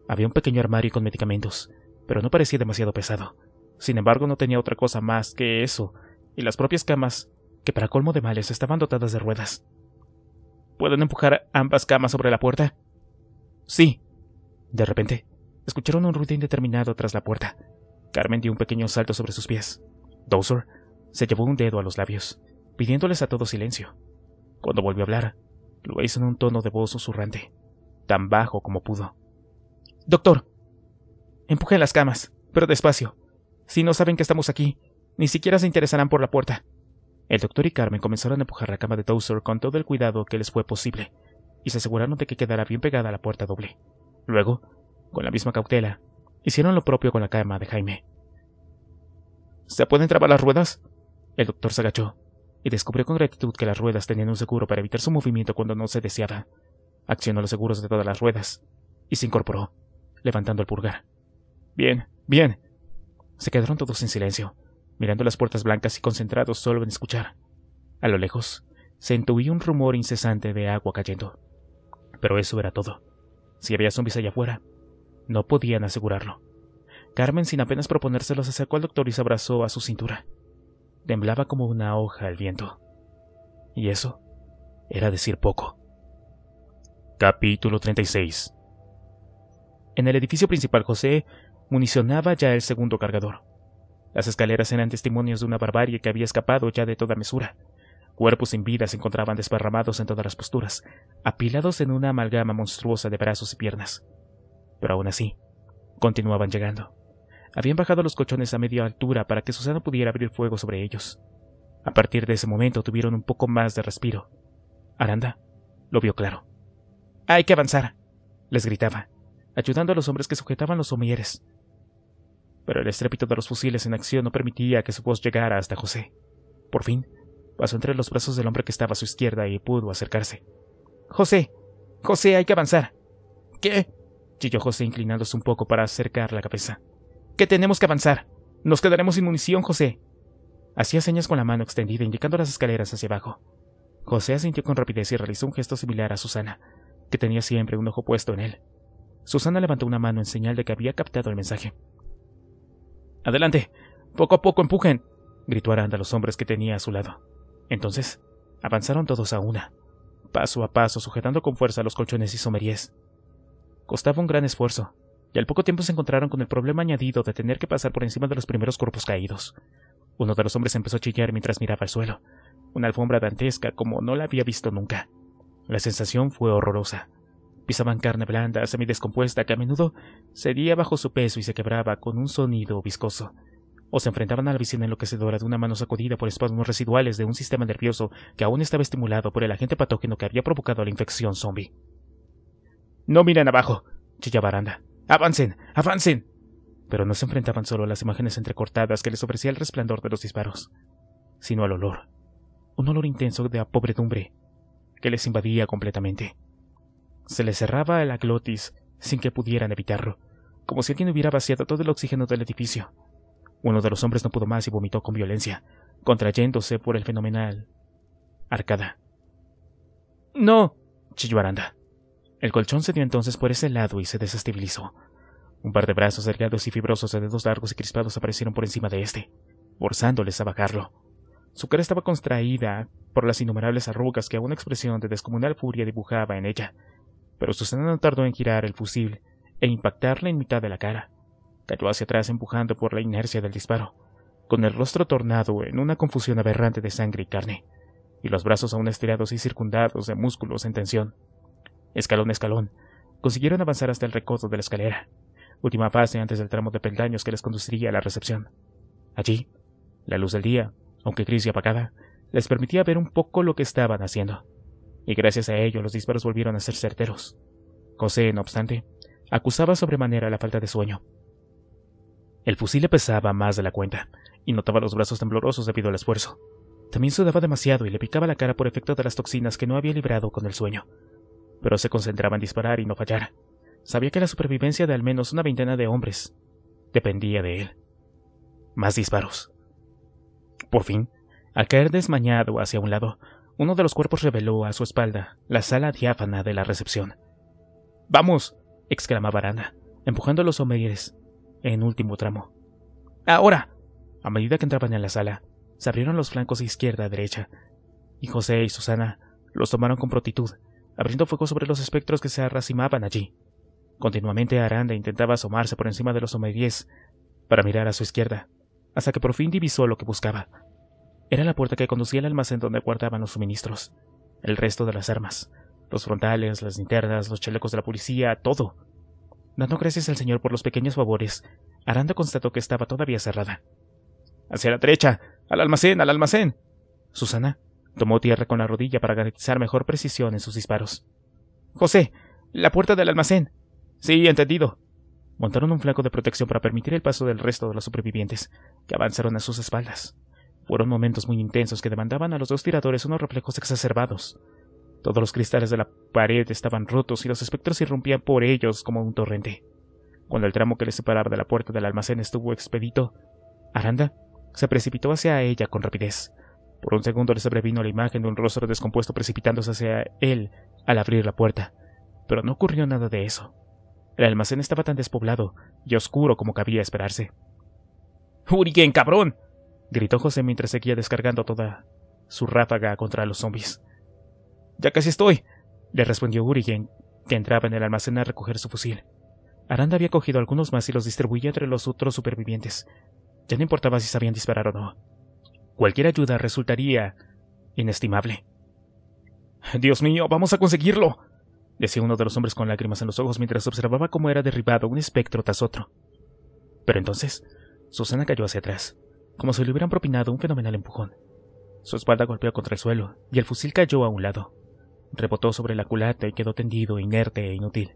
Había un pequeño armario con medicamentos, pero no parecía demasiado pesado. Sin embargo, no tenía otra cosa más que eso, y las propias camas, que para colmo de males estaban dotadas de ruedas. ¿Pueden empujar ambas camas sobre la puerta? Sí. De repente, escucharon un ruido indeterminado tras la puerta. Carmen dio un pequeño salto sobre sus pies. Dowser se llevó un dedo a los labios, pidiéndoles a todo silencio. Cuando volvió a hablar, lo hizo en un tono de voz susurrante, tan bajo como pudo. Doctor, empujen las camas, pero despacio. Si no saben que estamos aquí, ni siquiera se interesarán por la puerta. El doctor y Carmen comenzaron a empujar la cama de Towser con todo el cuidado que les fue posible, y se aseguraron de que quedara bien pegada a la puerta doble. Luego, con la misma cautela, hicieron lo propio con la cama de Jaime. ¿Se pueden trabar las ruedas? El doctor se agachó, y descubrió con gratitud que las ruedas tenían un seguro para evitar su movimiento cuando no se deseaba. Accionó los seguros de todas las ruedas y se incorporó, levantando el pulgar. Bien, bien. Se quedaron todos en silencio, mirando las puertas blancas y concentrados solo en escuchar. A lo lejos, se intuía un rumor incesante de agua cayendo. Pero eso era todo. Si había zombies allá afuera, no podían asegurarlo. Carmen, sin apenas proponérselo, se acercó al doctor y se abrazó a su cintura temblaba como una hoja al viento. Y eso era decir poco. Capítulo 36 En el edificio principal José municionaba ya el segundo cargador. Las escaleras eran testimonios de una barbarie que había escapado ya de toda mesura. Cuerpos sin vida se encontraban desparramados en todas las posturas, apilados en una amalgama monstruosa de brazos y piernas. Pero aún así, continuaban llegando habían bajado los colchones a media altura para que Susana pudiera abrir fuego sobre ellos. A partir de ese momento tuvieron un poco más de respiro. Aranda lo vio claro. Hay que avanzar, les gritaba, ayudando a los hombres que sujetaban los somieres. Pero el estrépito de los fusiles en acción no permitía que su voz llegara hasta José. Por fin, pasó entre los brazos del hombre que estaba a su izquierda y pudo acercarse. José, José, hay que avanzar. ¿Qué? chilló José inclinándose un poco para acercar la cabeza que tenemos que avanzar. Nos quedaremos sin munición, José. Hacía señas con la mano extendida indicando las escaleras hacia abajo. José asintió con rapidez y realizó un gesto similar a Susana, que tenía siempre un ojo puesto en él. Susana levantó una mano en señal de que había captado el mensaje. Adelante, poco a poco empujen, gritó Aranda a los hombres que tenía a su lado. Entonces, avanzaron todos a una, paso a paso, sujetando con fuerza los colchones y someríes. Costaba un gran esfuerzo, y al poco tiempo se encontraron con el problema añadido de tener que pasar por encima de los primeros cuerpos caídos. Uno de los hombres empezó a chillar mientras miraba al suelo, una alfombra dantesca como no la había visto nunca. La sensación fue horrorosa. Pisaban carne blanda, semidescompuesta, que a menudo cedía bajo su peso y se quebraba con un sonido viscoso. O se enfrentaban a la visión enloquecedora de una mano sacudida por espasmos residuales de un sistema nervioso que aún estaba estimulado por el agente patógeno que había provocado la infección zombie. ¡No miren abajo! chillaba Aranda. Avancen, avancen. Pero no se enfrentaban solo a las imágenes entrecortadas que les ofrecía el resplandor de los disparos, sino al olor, un olor intenso de apobredumbre que les invadía completamente. Se les cerraba la glotis sin que pudieran evitarlo, como si alguien hubiera vaciado todo el oxígeno del edificio. Uno de los hombres no pudo más y vomitó con violencia, contrayéndose por el fenomenal arcada. No, chilló Aranda. El colchón se dio entonces por ese lado y se desestabilizó. Un par de brazos delgados y fibrosos de dedos largos y crispados aparecieron por encima de este, forzándoles a bajarlo. Su cara estaba contraída por las innumerables arrugas que una expresión de descomunal furia dibujaba en ella, pero Susana no tardó en girar el fusil e impactarle en mitad de la cara. Cayó hacia atrás empujando por la inercia del disparo, con el rostro tornado en una confusión aberrante de sangre y carne, y los brazos aún estirados y circundados de músculos en tensión. Escalón a escalón, consiguieron avanzar hasta el recodo de la escalera, última fase antes del tramo de peldaños que les conduciría a la recepción. Allí, la luz del día, aunque gris y apagada, les permitía ver un poco lo que estaban haciendo, y gracias a ello los disparos volvieron a ser certeros. José, no obstante, acusaba sobremanera la falta de sueño. El fusil le pesaba más de la cuenta, y notaba los brazos temblorosos debido al esfuerzo. También sudaba demasiado y le picaba la cara por efecto de las toxinas que no había librado con el sueño pero se concentraba en disparar y no fallar. Sabía que la supervivencia de al menos una veintena de hombres dependía de él. Más disparos. Por fin, al caer desmañado hacia un lado, uno de los cuerpos reveló a su espalda la sala diáfana de la recepción. ¡Vamos! exclamaba Ana, empujando a los homeres en último tramo. ¡Ahora! A medida que entraban en la sala, se abrieron los flancos izquierda-derecha, y José y Susana los tomaron con prontitud abriendo fuego sobre los espectros que se arracimaban allí. Continuamente Aranda intentaba asomarse por encima de los 10 para mirar a su izquierda, hasta que por fin divisó lo que buscaba. Era la puerta que conducía al almacén donde guardaban los suministros, el resto de las armas, los frontales, las linternas, los chalecos de la policía, todo. Dando gracias al señor por los pequeños favores, Aranda constató que estaba todavía cerrada. Hacia la derecha, al almacén, al almacén. Susana Tomó tierra con la rodilla para garantizar mejor precisión en sus disparos. José, la puerta del almacén. Sí, entendido. Montaron un flanco de protección para permitir el paso del resto de los supervivientes, que avanzaron a sus espaldas. Fueron momentos muy intensos que demandaban a los dos tiradores unos reflejos exacerbados. Todos los cristales de la pared estaban rotos y los espectros irrumpían por ellos como un torrente. Cuando el tramo que les separaba de la puerta del almacén estuvo expedito, Aranda se precipitó hacia ella con rapidez, por un segundo le sobrevino la imagen de un rostro descompuesto precipitándose hacia él al abrir la puerta, pero no ocurrió nada de eso. El almacén estaba tan despoblado y oscuro como cabía esperarse. —¡Uriguen, cabrón! gritó José mientras seguía descargando toda su ráfaga contra los zombies. Ya casi estoy, le respondió Urigen, que entraba en el almacén a recoger su fusil. Aranda había cogido algunos más y los distribuía entre los otros supervivientes. Ya no importaba si sabían disparar o no. Cualquier ayuda resultaría inestimable. Dios mío, vamos a conseguirlo. decía uno de los hombres con lágrimas en los ojos mientras observaba cómo era derribado un espectro tras otro. Pero entonces, Susana cayó hacia atrás, como si le hubieran propinado un fenomenal empujón. Su espalda golpeó contra el suelo y el fusil cayó a un lado. Rebotó sobre la culata y quedó tendido, inerte e inútil.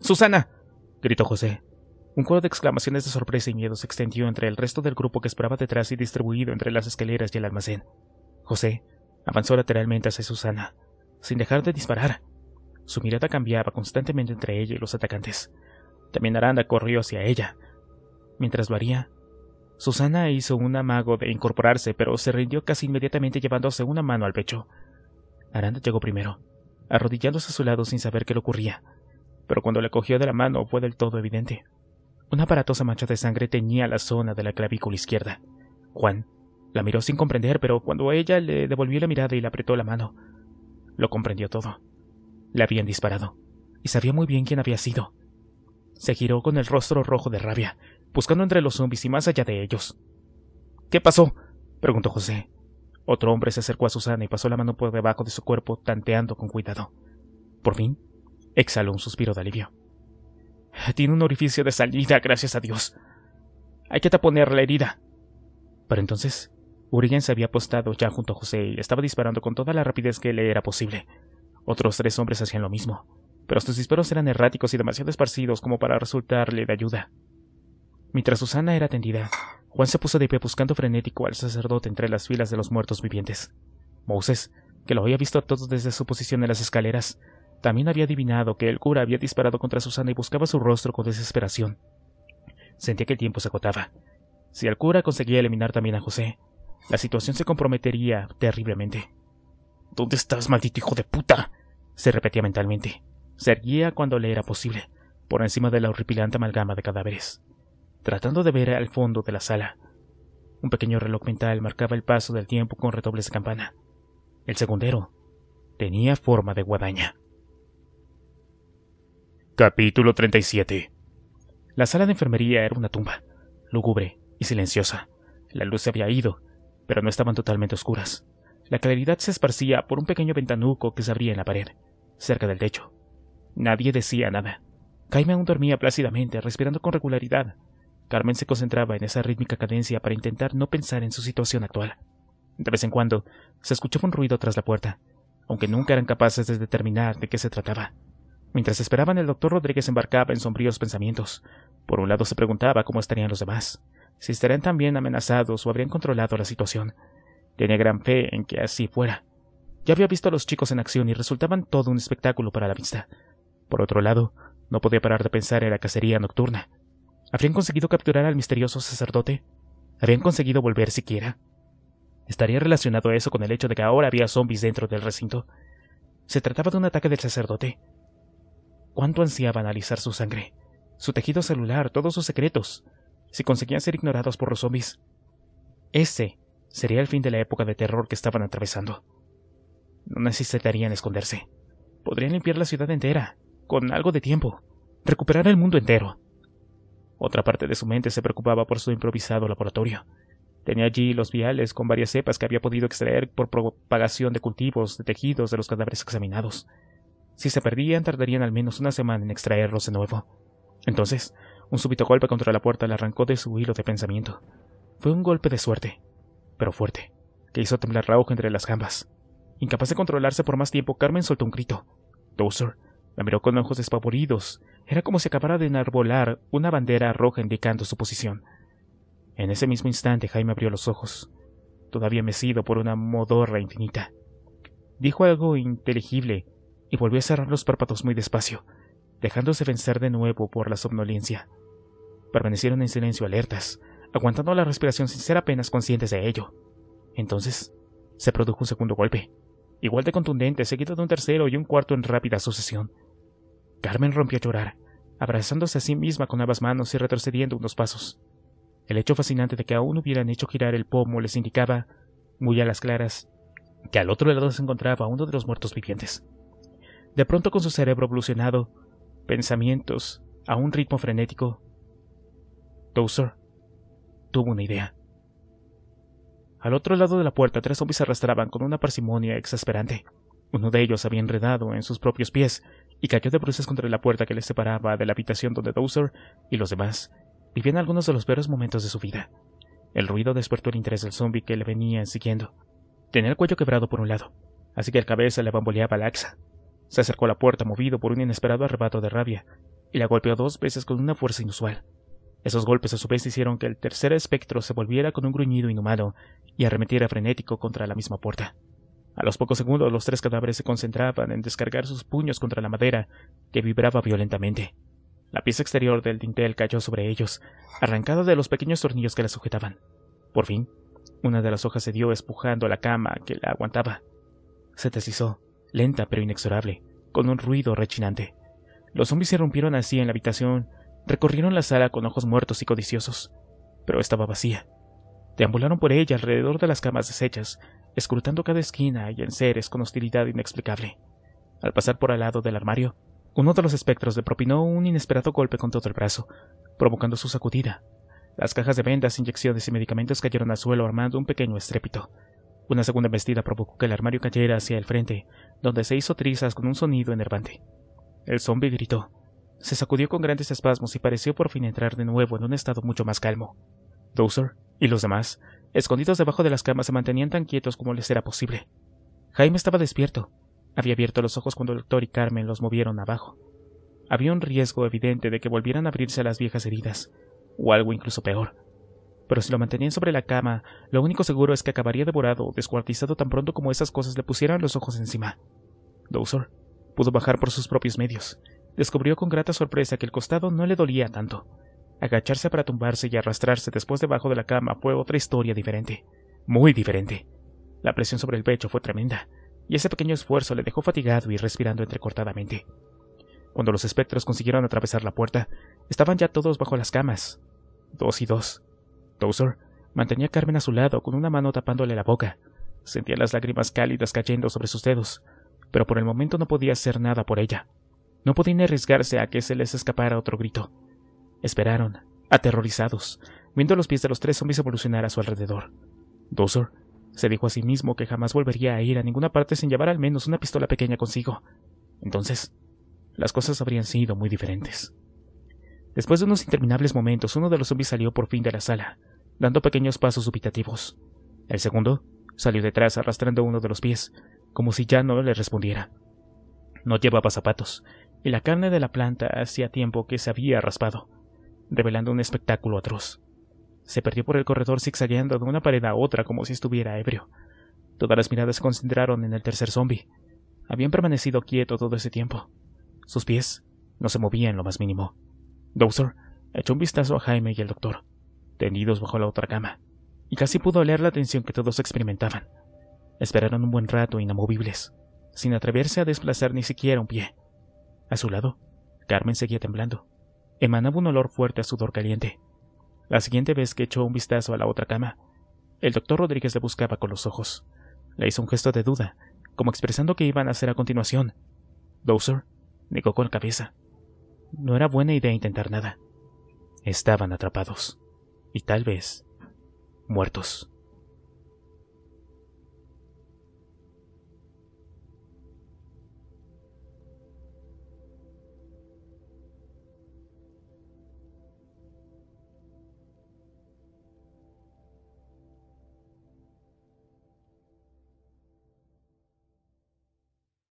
¡Susana! gritó José, un coro de exclamaciones de sorpresa y miedo se extendió entre el resto del grupo que esperaba detrás y distribuido entre las escaleras y el almacén. José avanzó lateralmente hacia Susana, sin dejar de disparar. Su mirada cambiaba constantemente entre ella y los atacantes. También Aranda corrió hacia ella. Mientras lo haría, Susana hizo un amago de incorporarse, pero se rindió casi inmediatamente llevándose una mano al pecho. Aranda llegó primero, arrodillándose a su lado sin saber qué le ocurría, pero cuando le cogió de la mano fue del todo evidente. Una aparatosa mancha de sangre teñía la zona de la clavícula izquierda. Juan la miró sin comprender, pero cuando ella le devolvió la mirada y le apretó la mano, lo comprendió todo. Le habían disparado, y sabía muy bien quién había sido. Se giró con el rostro rojo de rabia, buscando entre los zombies y más allá de ellos. ¿Qué pasó? preguntó José. Otro hombre se acercó a Susana y pasó la mano por debajo de su cuerpo, tanteando con cuidado. Por fin, exhaló un suspiro de alivio. Tiene un orificio de salida, gracias a Dios. Hay que taponer la herida. Pero entonces, Urien se había apostado ya junto a José y estaba disparando con toda la rapidez que le era posible. Otros tres hombres hacían lo mismo, pero sus disparos eran erráticos y demasiado esparcidos como para resultarle de ayuda. Mientras Susana era atendida, Juan se puso de pie buscando frenético al sacerdote entre las filas de los muertos vivientes. Moses, que lo había visto a todos desde su posición en las escaleras, también había adivinado que el cura había disparado contra Susana y buscaba su rostro con desesperación. Sentía que el tiempo se agotaba. Si el cura conseguía eliminar también a José, la situación se comprometería terriblemente. ¿Dónde estás, maldito hijo de puta? se repetía mentalmente. Se erguía cuando le era posible, por encima de la horripilante amalgama de cadáveres, tratando de ver al fondo de la sala. Un pequeño reloj mental marcaba el paso del tiempo con redobles de campana. El segundero tenía forma de guadaña. Capítulo 37 La sala de enfermería era una tumba, lúgubre y silenciosa. La luz se había ido, pero no estaban totalmente oscuras. La claridad se esparcía por un pequeño ventanuco que se abría en la pared, cerca del techo. Nadie decía nada. Jaime aún dormía plácidamente, respirando con regularidad. Carmen se concentraba en esa rítmica cadencia para intentar no pensar en su situación actual. De vez en cuando, se escuchaba un ruido tras la puerta, aunque nunca eran capaces de determinar de qué se trataba. Mientras esperaban, el doctor Rodríguez embarcaba en sombríos pensamientos. Por un lado se preguntaba cómo estarían los demás, si estarían también amenazados o habrían controlado la situación. Tenía gran fe en que así fuera. Ya había visto a los chicos en acción y resultaban todo un espectáculo para la vista. Por otro lado, no podía parar de pensar en la cacería nocturna. ¿Habrían conseguido capturar al misterioso sacerdote? ¿Habrían conseguido volver siquiera? ¿Estaría relacionado eso con el hecho de que ahora había zombies dentro del recinto? ¿Se trataba de un ataque del sacerdote? Cuánto ansiaba analizar su sangre, su tejido celular, todos sus secretos, si conseguían ser ignorados por los zombies. Ese sería el fin de la época de terror que estaban atravesando. No necesitarían esconderse. Podrían limpiar la ciudad entera, con algo de tiempo, recuperar el mundo entero. Otra parte de su mente se preocupaba por su improvisado laboratorio. Tenía allí los viales con varias cepas que había podido extraer por propagación de cultivos de tejidos de los cadáveres examinados. Si se perdían, tardarían al menos una semana en extraerlos de nuevo. Entonces, un súbito golpe contra la puerta la arrancó de su hilo de pensamiento. Fue un golpe de suerte, pero fuerte, que hizo temblar la hoja entre las gambas. Incapaz de controlarse por más tiempo, Carmen soltó un grito. Dowser la miró con ojos despavoridos. Era como si acabara de enarbolar una bandera roja indicando su posición. En ese mismo instante, Jaime abrió los ojos, todavía mecido por una modorra infinita. Dijo algo inteligible y volvió a cerrar los párpados muy despacio, dejándose vencer de nuevo por la somnolencia. Permanecieron en silencio alertas, aguantando la respiración sin ser apenas conscientes de ello. Entonces, se produjo un segundo golpe, igual de contundente, seguido de un tercero y un cuarto en rápida sucesión. Carmen rompió a llorar, abrazándose a sí misma con ambas manos y retrocediendo unos pasos. El hecho fascinante de que aún hubieran hecho girar el pomo les indicaba, muy a las claras, que al otro lado se encontraba uno de los muertos vivientes de pronto con su cerebro evolucionado, pensamientos a un ritmo frenético. Dowser tuvo una idea. Al otro lado de la puerta, tres zombies se arrastraban con una parsimonia exasperante. Uno de ellos había enredado en sus propios pies y cayó de bruces contra la puerta que les separaba de la habitación donde Dozer y los demás vivían algunos de los peores momentos de su vida. El ruido despertó el interés del zombie que le venía siguiendo. Tenía el cuello quebrado por un lado, así que la cabeza le bamboleaba axa. Se acercó a la puerta movido por un inesperado arrebato de rabia y la golpeó dos veces con una fuerza inusual. Esos golpes a su vez hicieron que el tercer espectro se volviera con un gruñido inhumano y arremetiera frenético contra la misma puerta. A los pocos segundos los tres cadáveres se concentraban en descargar sus puños contra la madera, que vibraba violentamente. La pieza exterior del dintel cayó sobre ellos, arrancada de los pequeños tornillos que la sujetaban. Por fin, una de las hojas se dio espujando la cama que la aguantaba. Se deslizó, lenta pero inexorable, con un ruido rechinante. Los zombies se rompieron así en la habitación, recorrieron la sala con ojos muertos y codiciosos, pero estaba vacía. Deambularon por ella alrededor de las camas deshechas, escrutando cada esquina y enseres con hostilidad inexplicable. Al pasar por al lado del armario, uno de los espectros le propinó un inesperado golpe con todo el brazo, provocando su sacudida. Las cajas de vendas, inyecciones y medicamentos cayeron al suelo armando un pequeño estrépito. Una segunda embestida provocó que el armario cayera hacia el frente, donde se hizo trizas con un sonido enervante. El zombi gritó. Se sacudió con grandes espasmos y pareció por fin entrar de nuevo en un estado mucho más calmo. Dozer y los demás, escondidos debajo de las camas, se mantenían tan quietos como les era posible. Jaime estaba despierto. Había abierto los ojos cuando el doctor y Carmen los movieron abajo. Había un riesgo evidente de que volvieran a abrirse las viejas heridas, o algo incluso peor pero si lo mantenían sobre la cama, lo único seguro es que acabaría devorado, o descuartizado tan pronto como esas cosas le pusieran los ojos encima. Dowser pudo bajar por sus propios medios. Descubrió con grata sorpresa que el costado no le dolía tanto. Agacharse para tumbarse y arrastrarse después debajo de la cama fue otra historia diferente. Muy diferente. La presión sobre el pecho fue tremenda, y ese pequeño esfuerzo le dejó fatigado y respirando entrecortadamente. Cuando los espectros consiguieron atravesar la puerta, estaban ya todos bajo las camas, dos y dos, Dozer mantenía a Carmen a su lado con una mano tapándole la boca. Sentía las lágrimas cálidas cayendo sobre sus dedos, pero por el momento no podía hacer nada por ella. No podían arriesgarse a que se les escapara otro grito. Esperaron, aterrorizados, viendo los pies de los tres zombies evolucionar a su alrededor. Dozer se dijo a sí mismo que jamás volvería a ir a ninguna parte sin llevar al menos una pistola pequeña consigo. Entonces, las cosas habrían sido muy diferentes. Después de unos interminables momentos, uno de los zombies salió por fin de la sala, dando pequeños pasos dubitativos. El segundo salió detrás arrastrando uno de los pies, como si ya no le respondiera. No llevaba zapatos, y la carne de la planta hacía tiempo que se había raspado, revelando un espectáculo atroz. Se perdió por el corredor zigzagueando de una pared a otra como si estuviera ebrio. Todas las miradas se concentraron en el tercer zombi. Habían permanecido quieto todo ese tiempo. Sus pies no se movían lo más mínimo. Dowser echó un vistazo a Jaime y el doctor tendidos bajo la otra cama, y casi pudo oler la tensión que todos experimentaban. Esperaron un buen rato inamovibles, sin atreverse a desplazar ni siquiera un pie. A su lado, Carmen seguía temblando. Emanaba un olor fuerte a sudor caliente. La siguiente vez que echó un vistazo a la otra cama, el doctor Rodríguez le buscaba con los ojos. Le hizo un gesto de duda, como expresando que iban a hacer a continuación. Dowser negó con la cabeza. No era buena idea intentar nada. Estaban atrapados y tal vez muertos.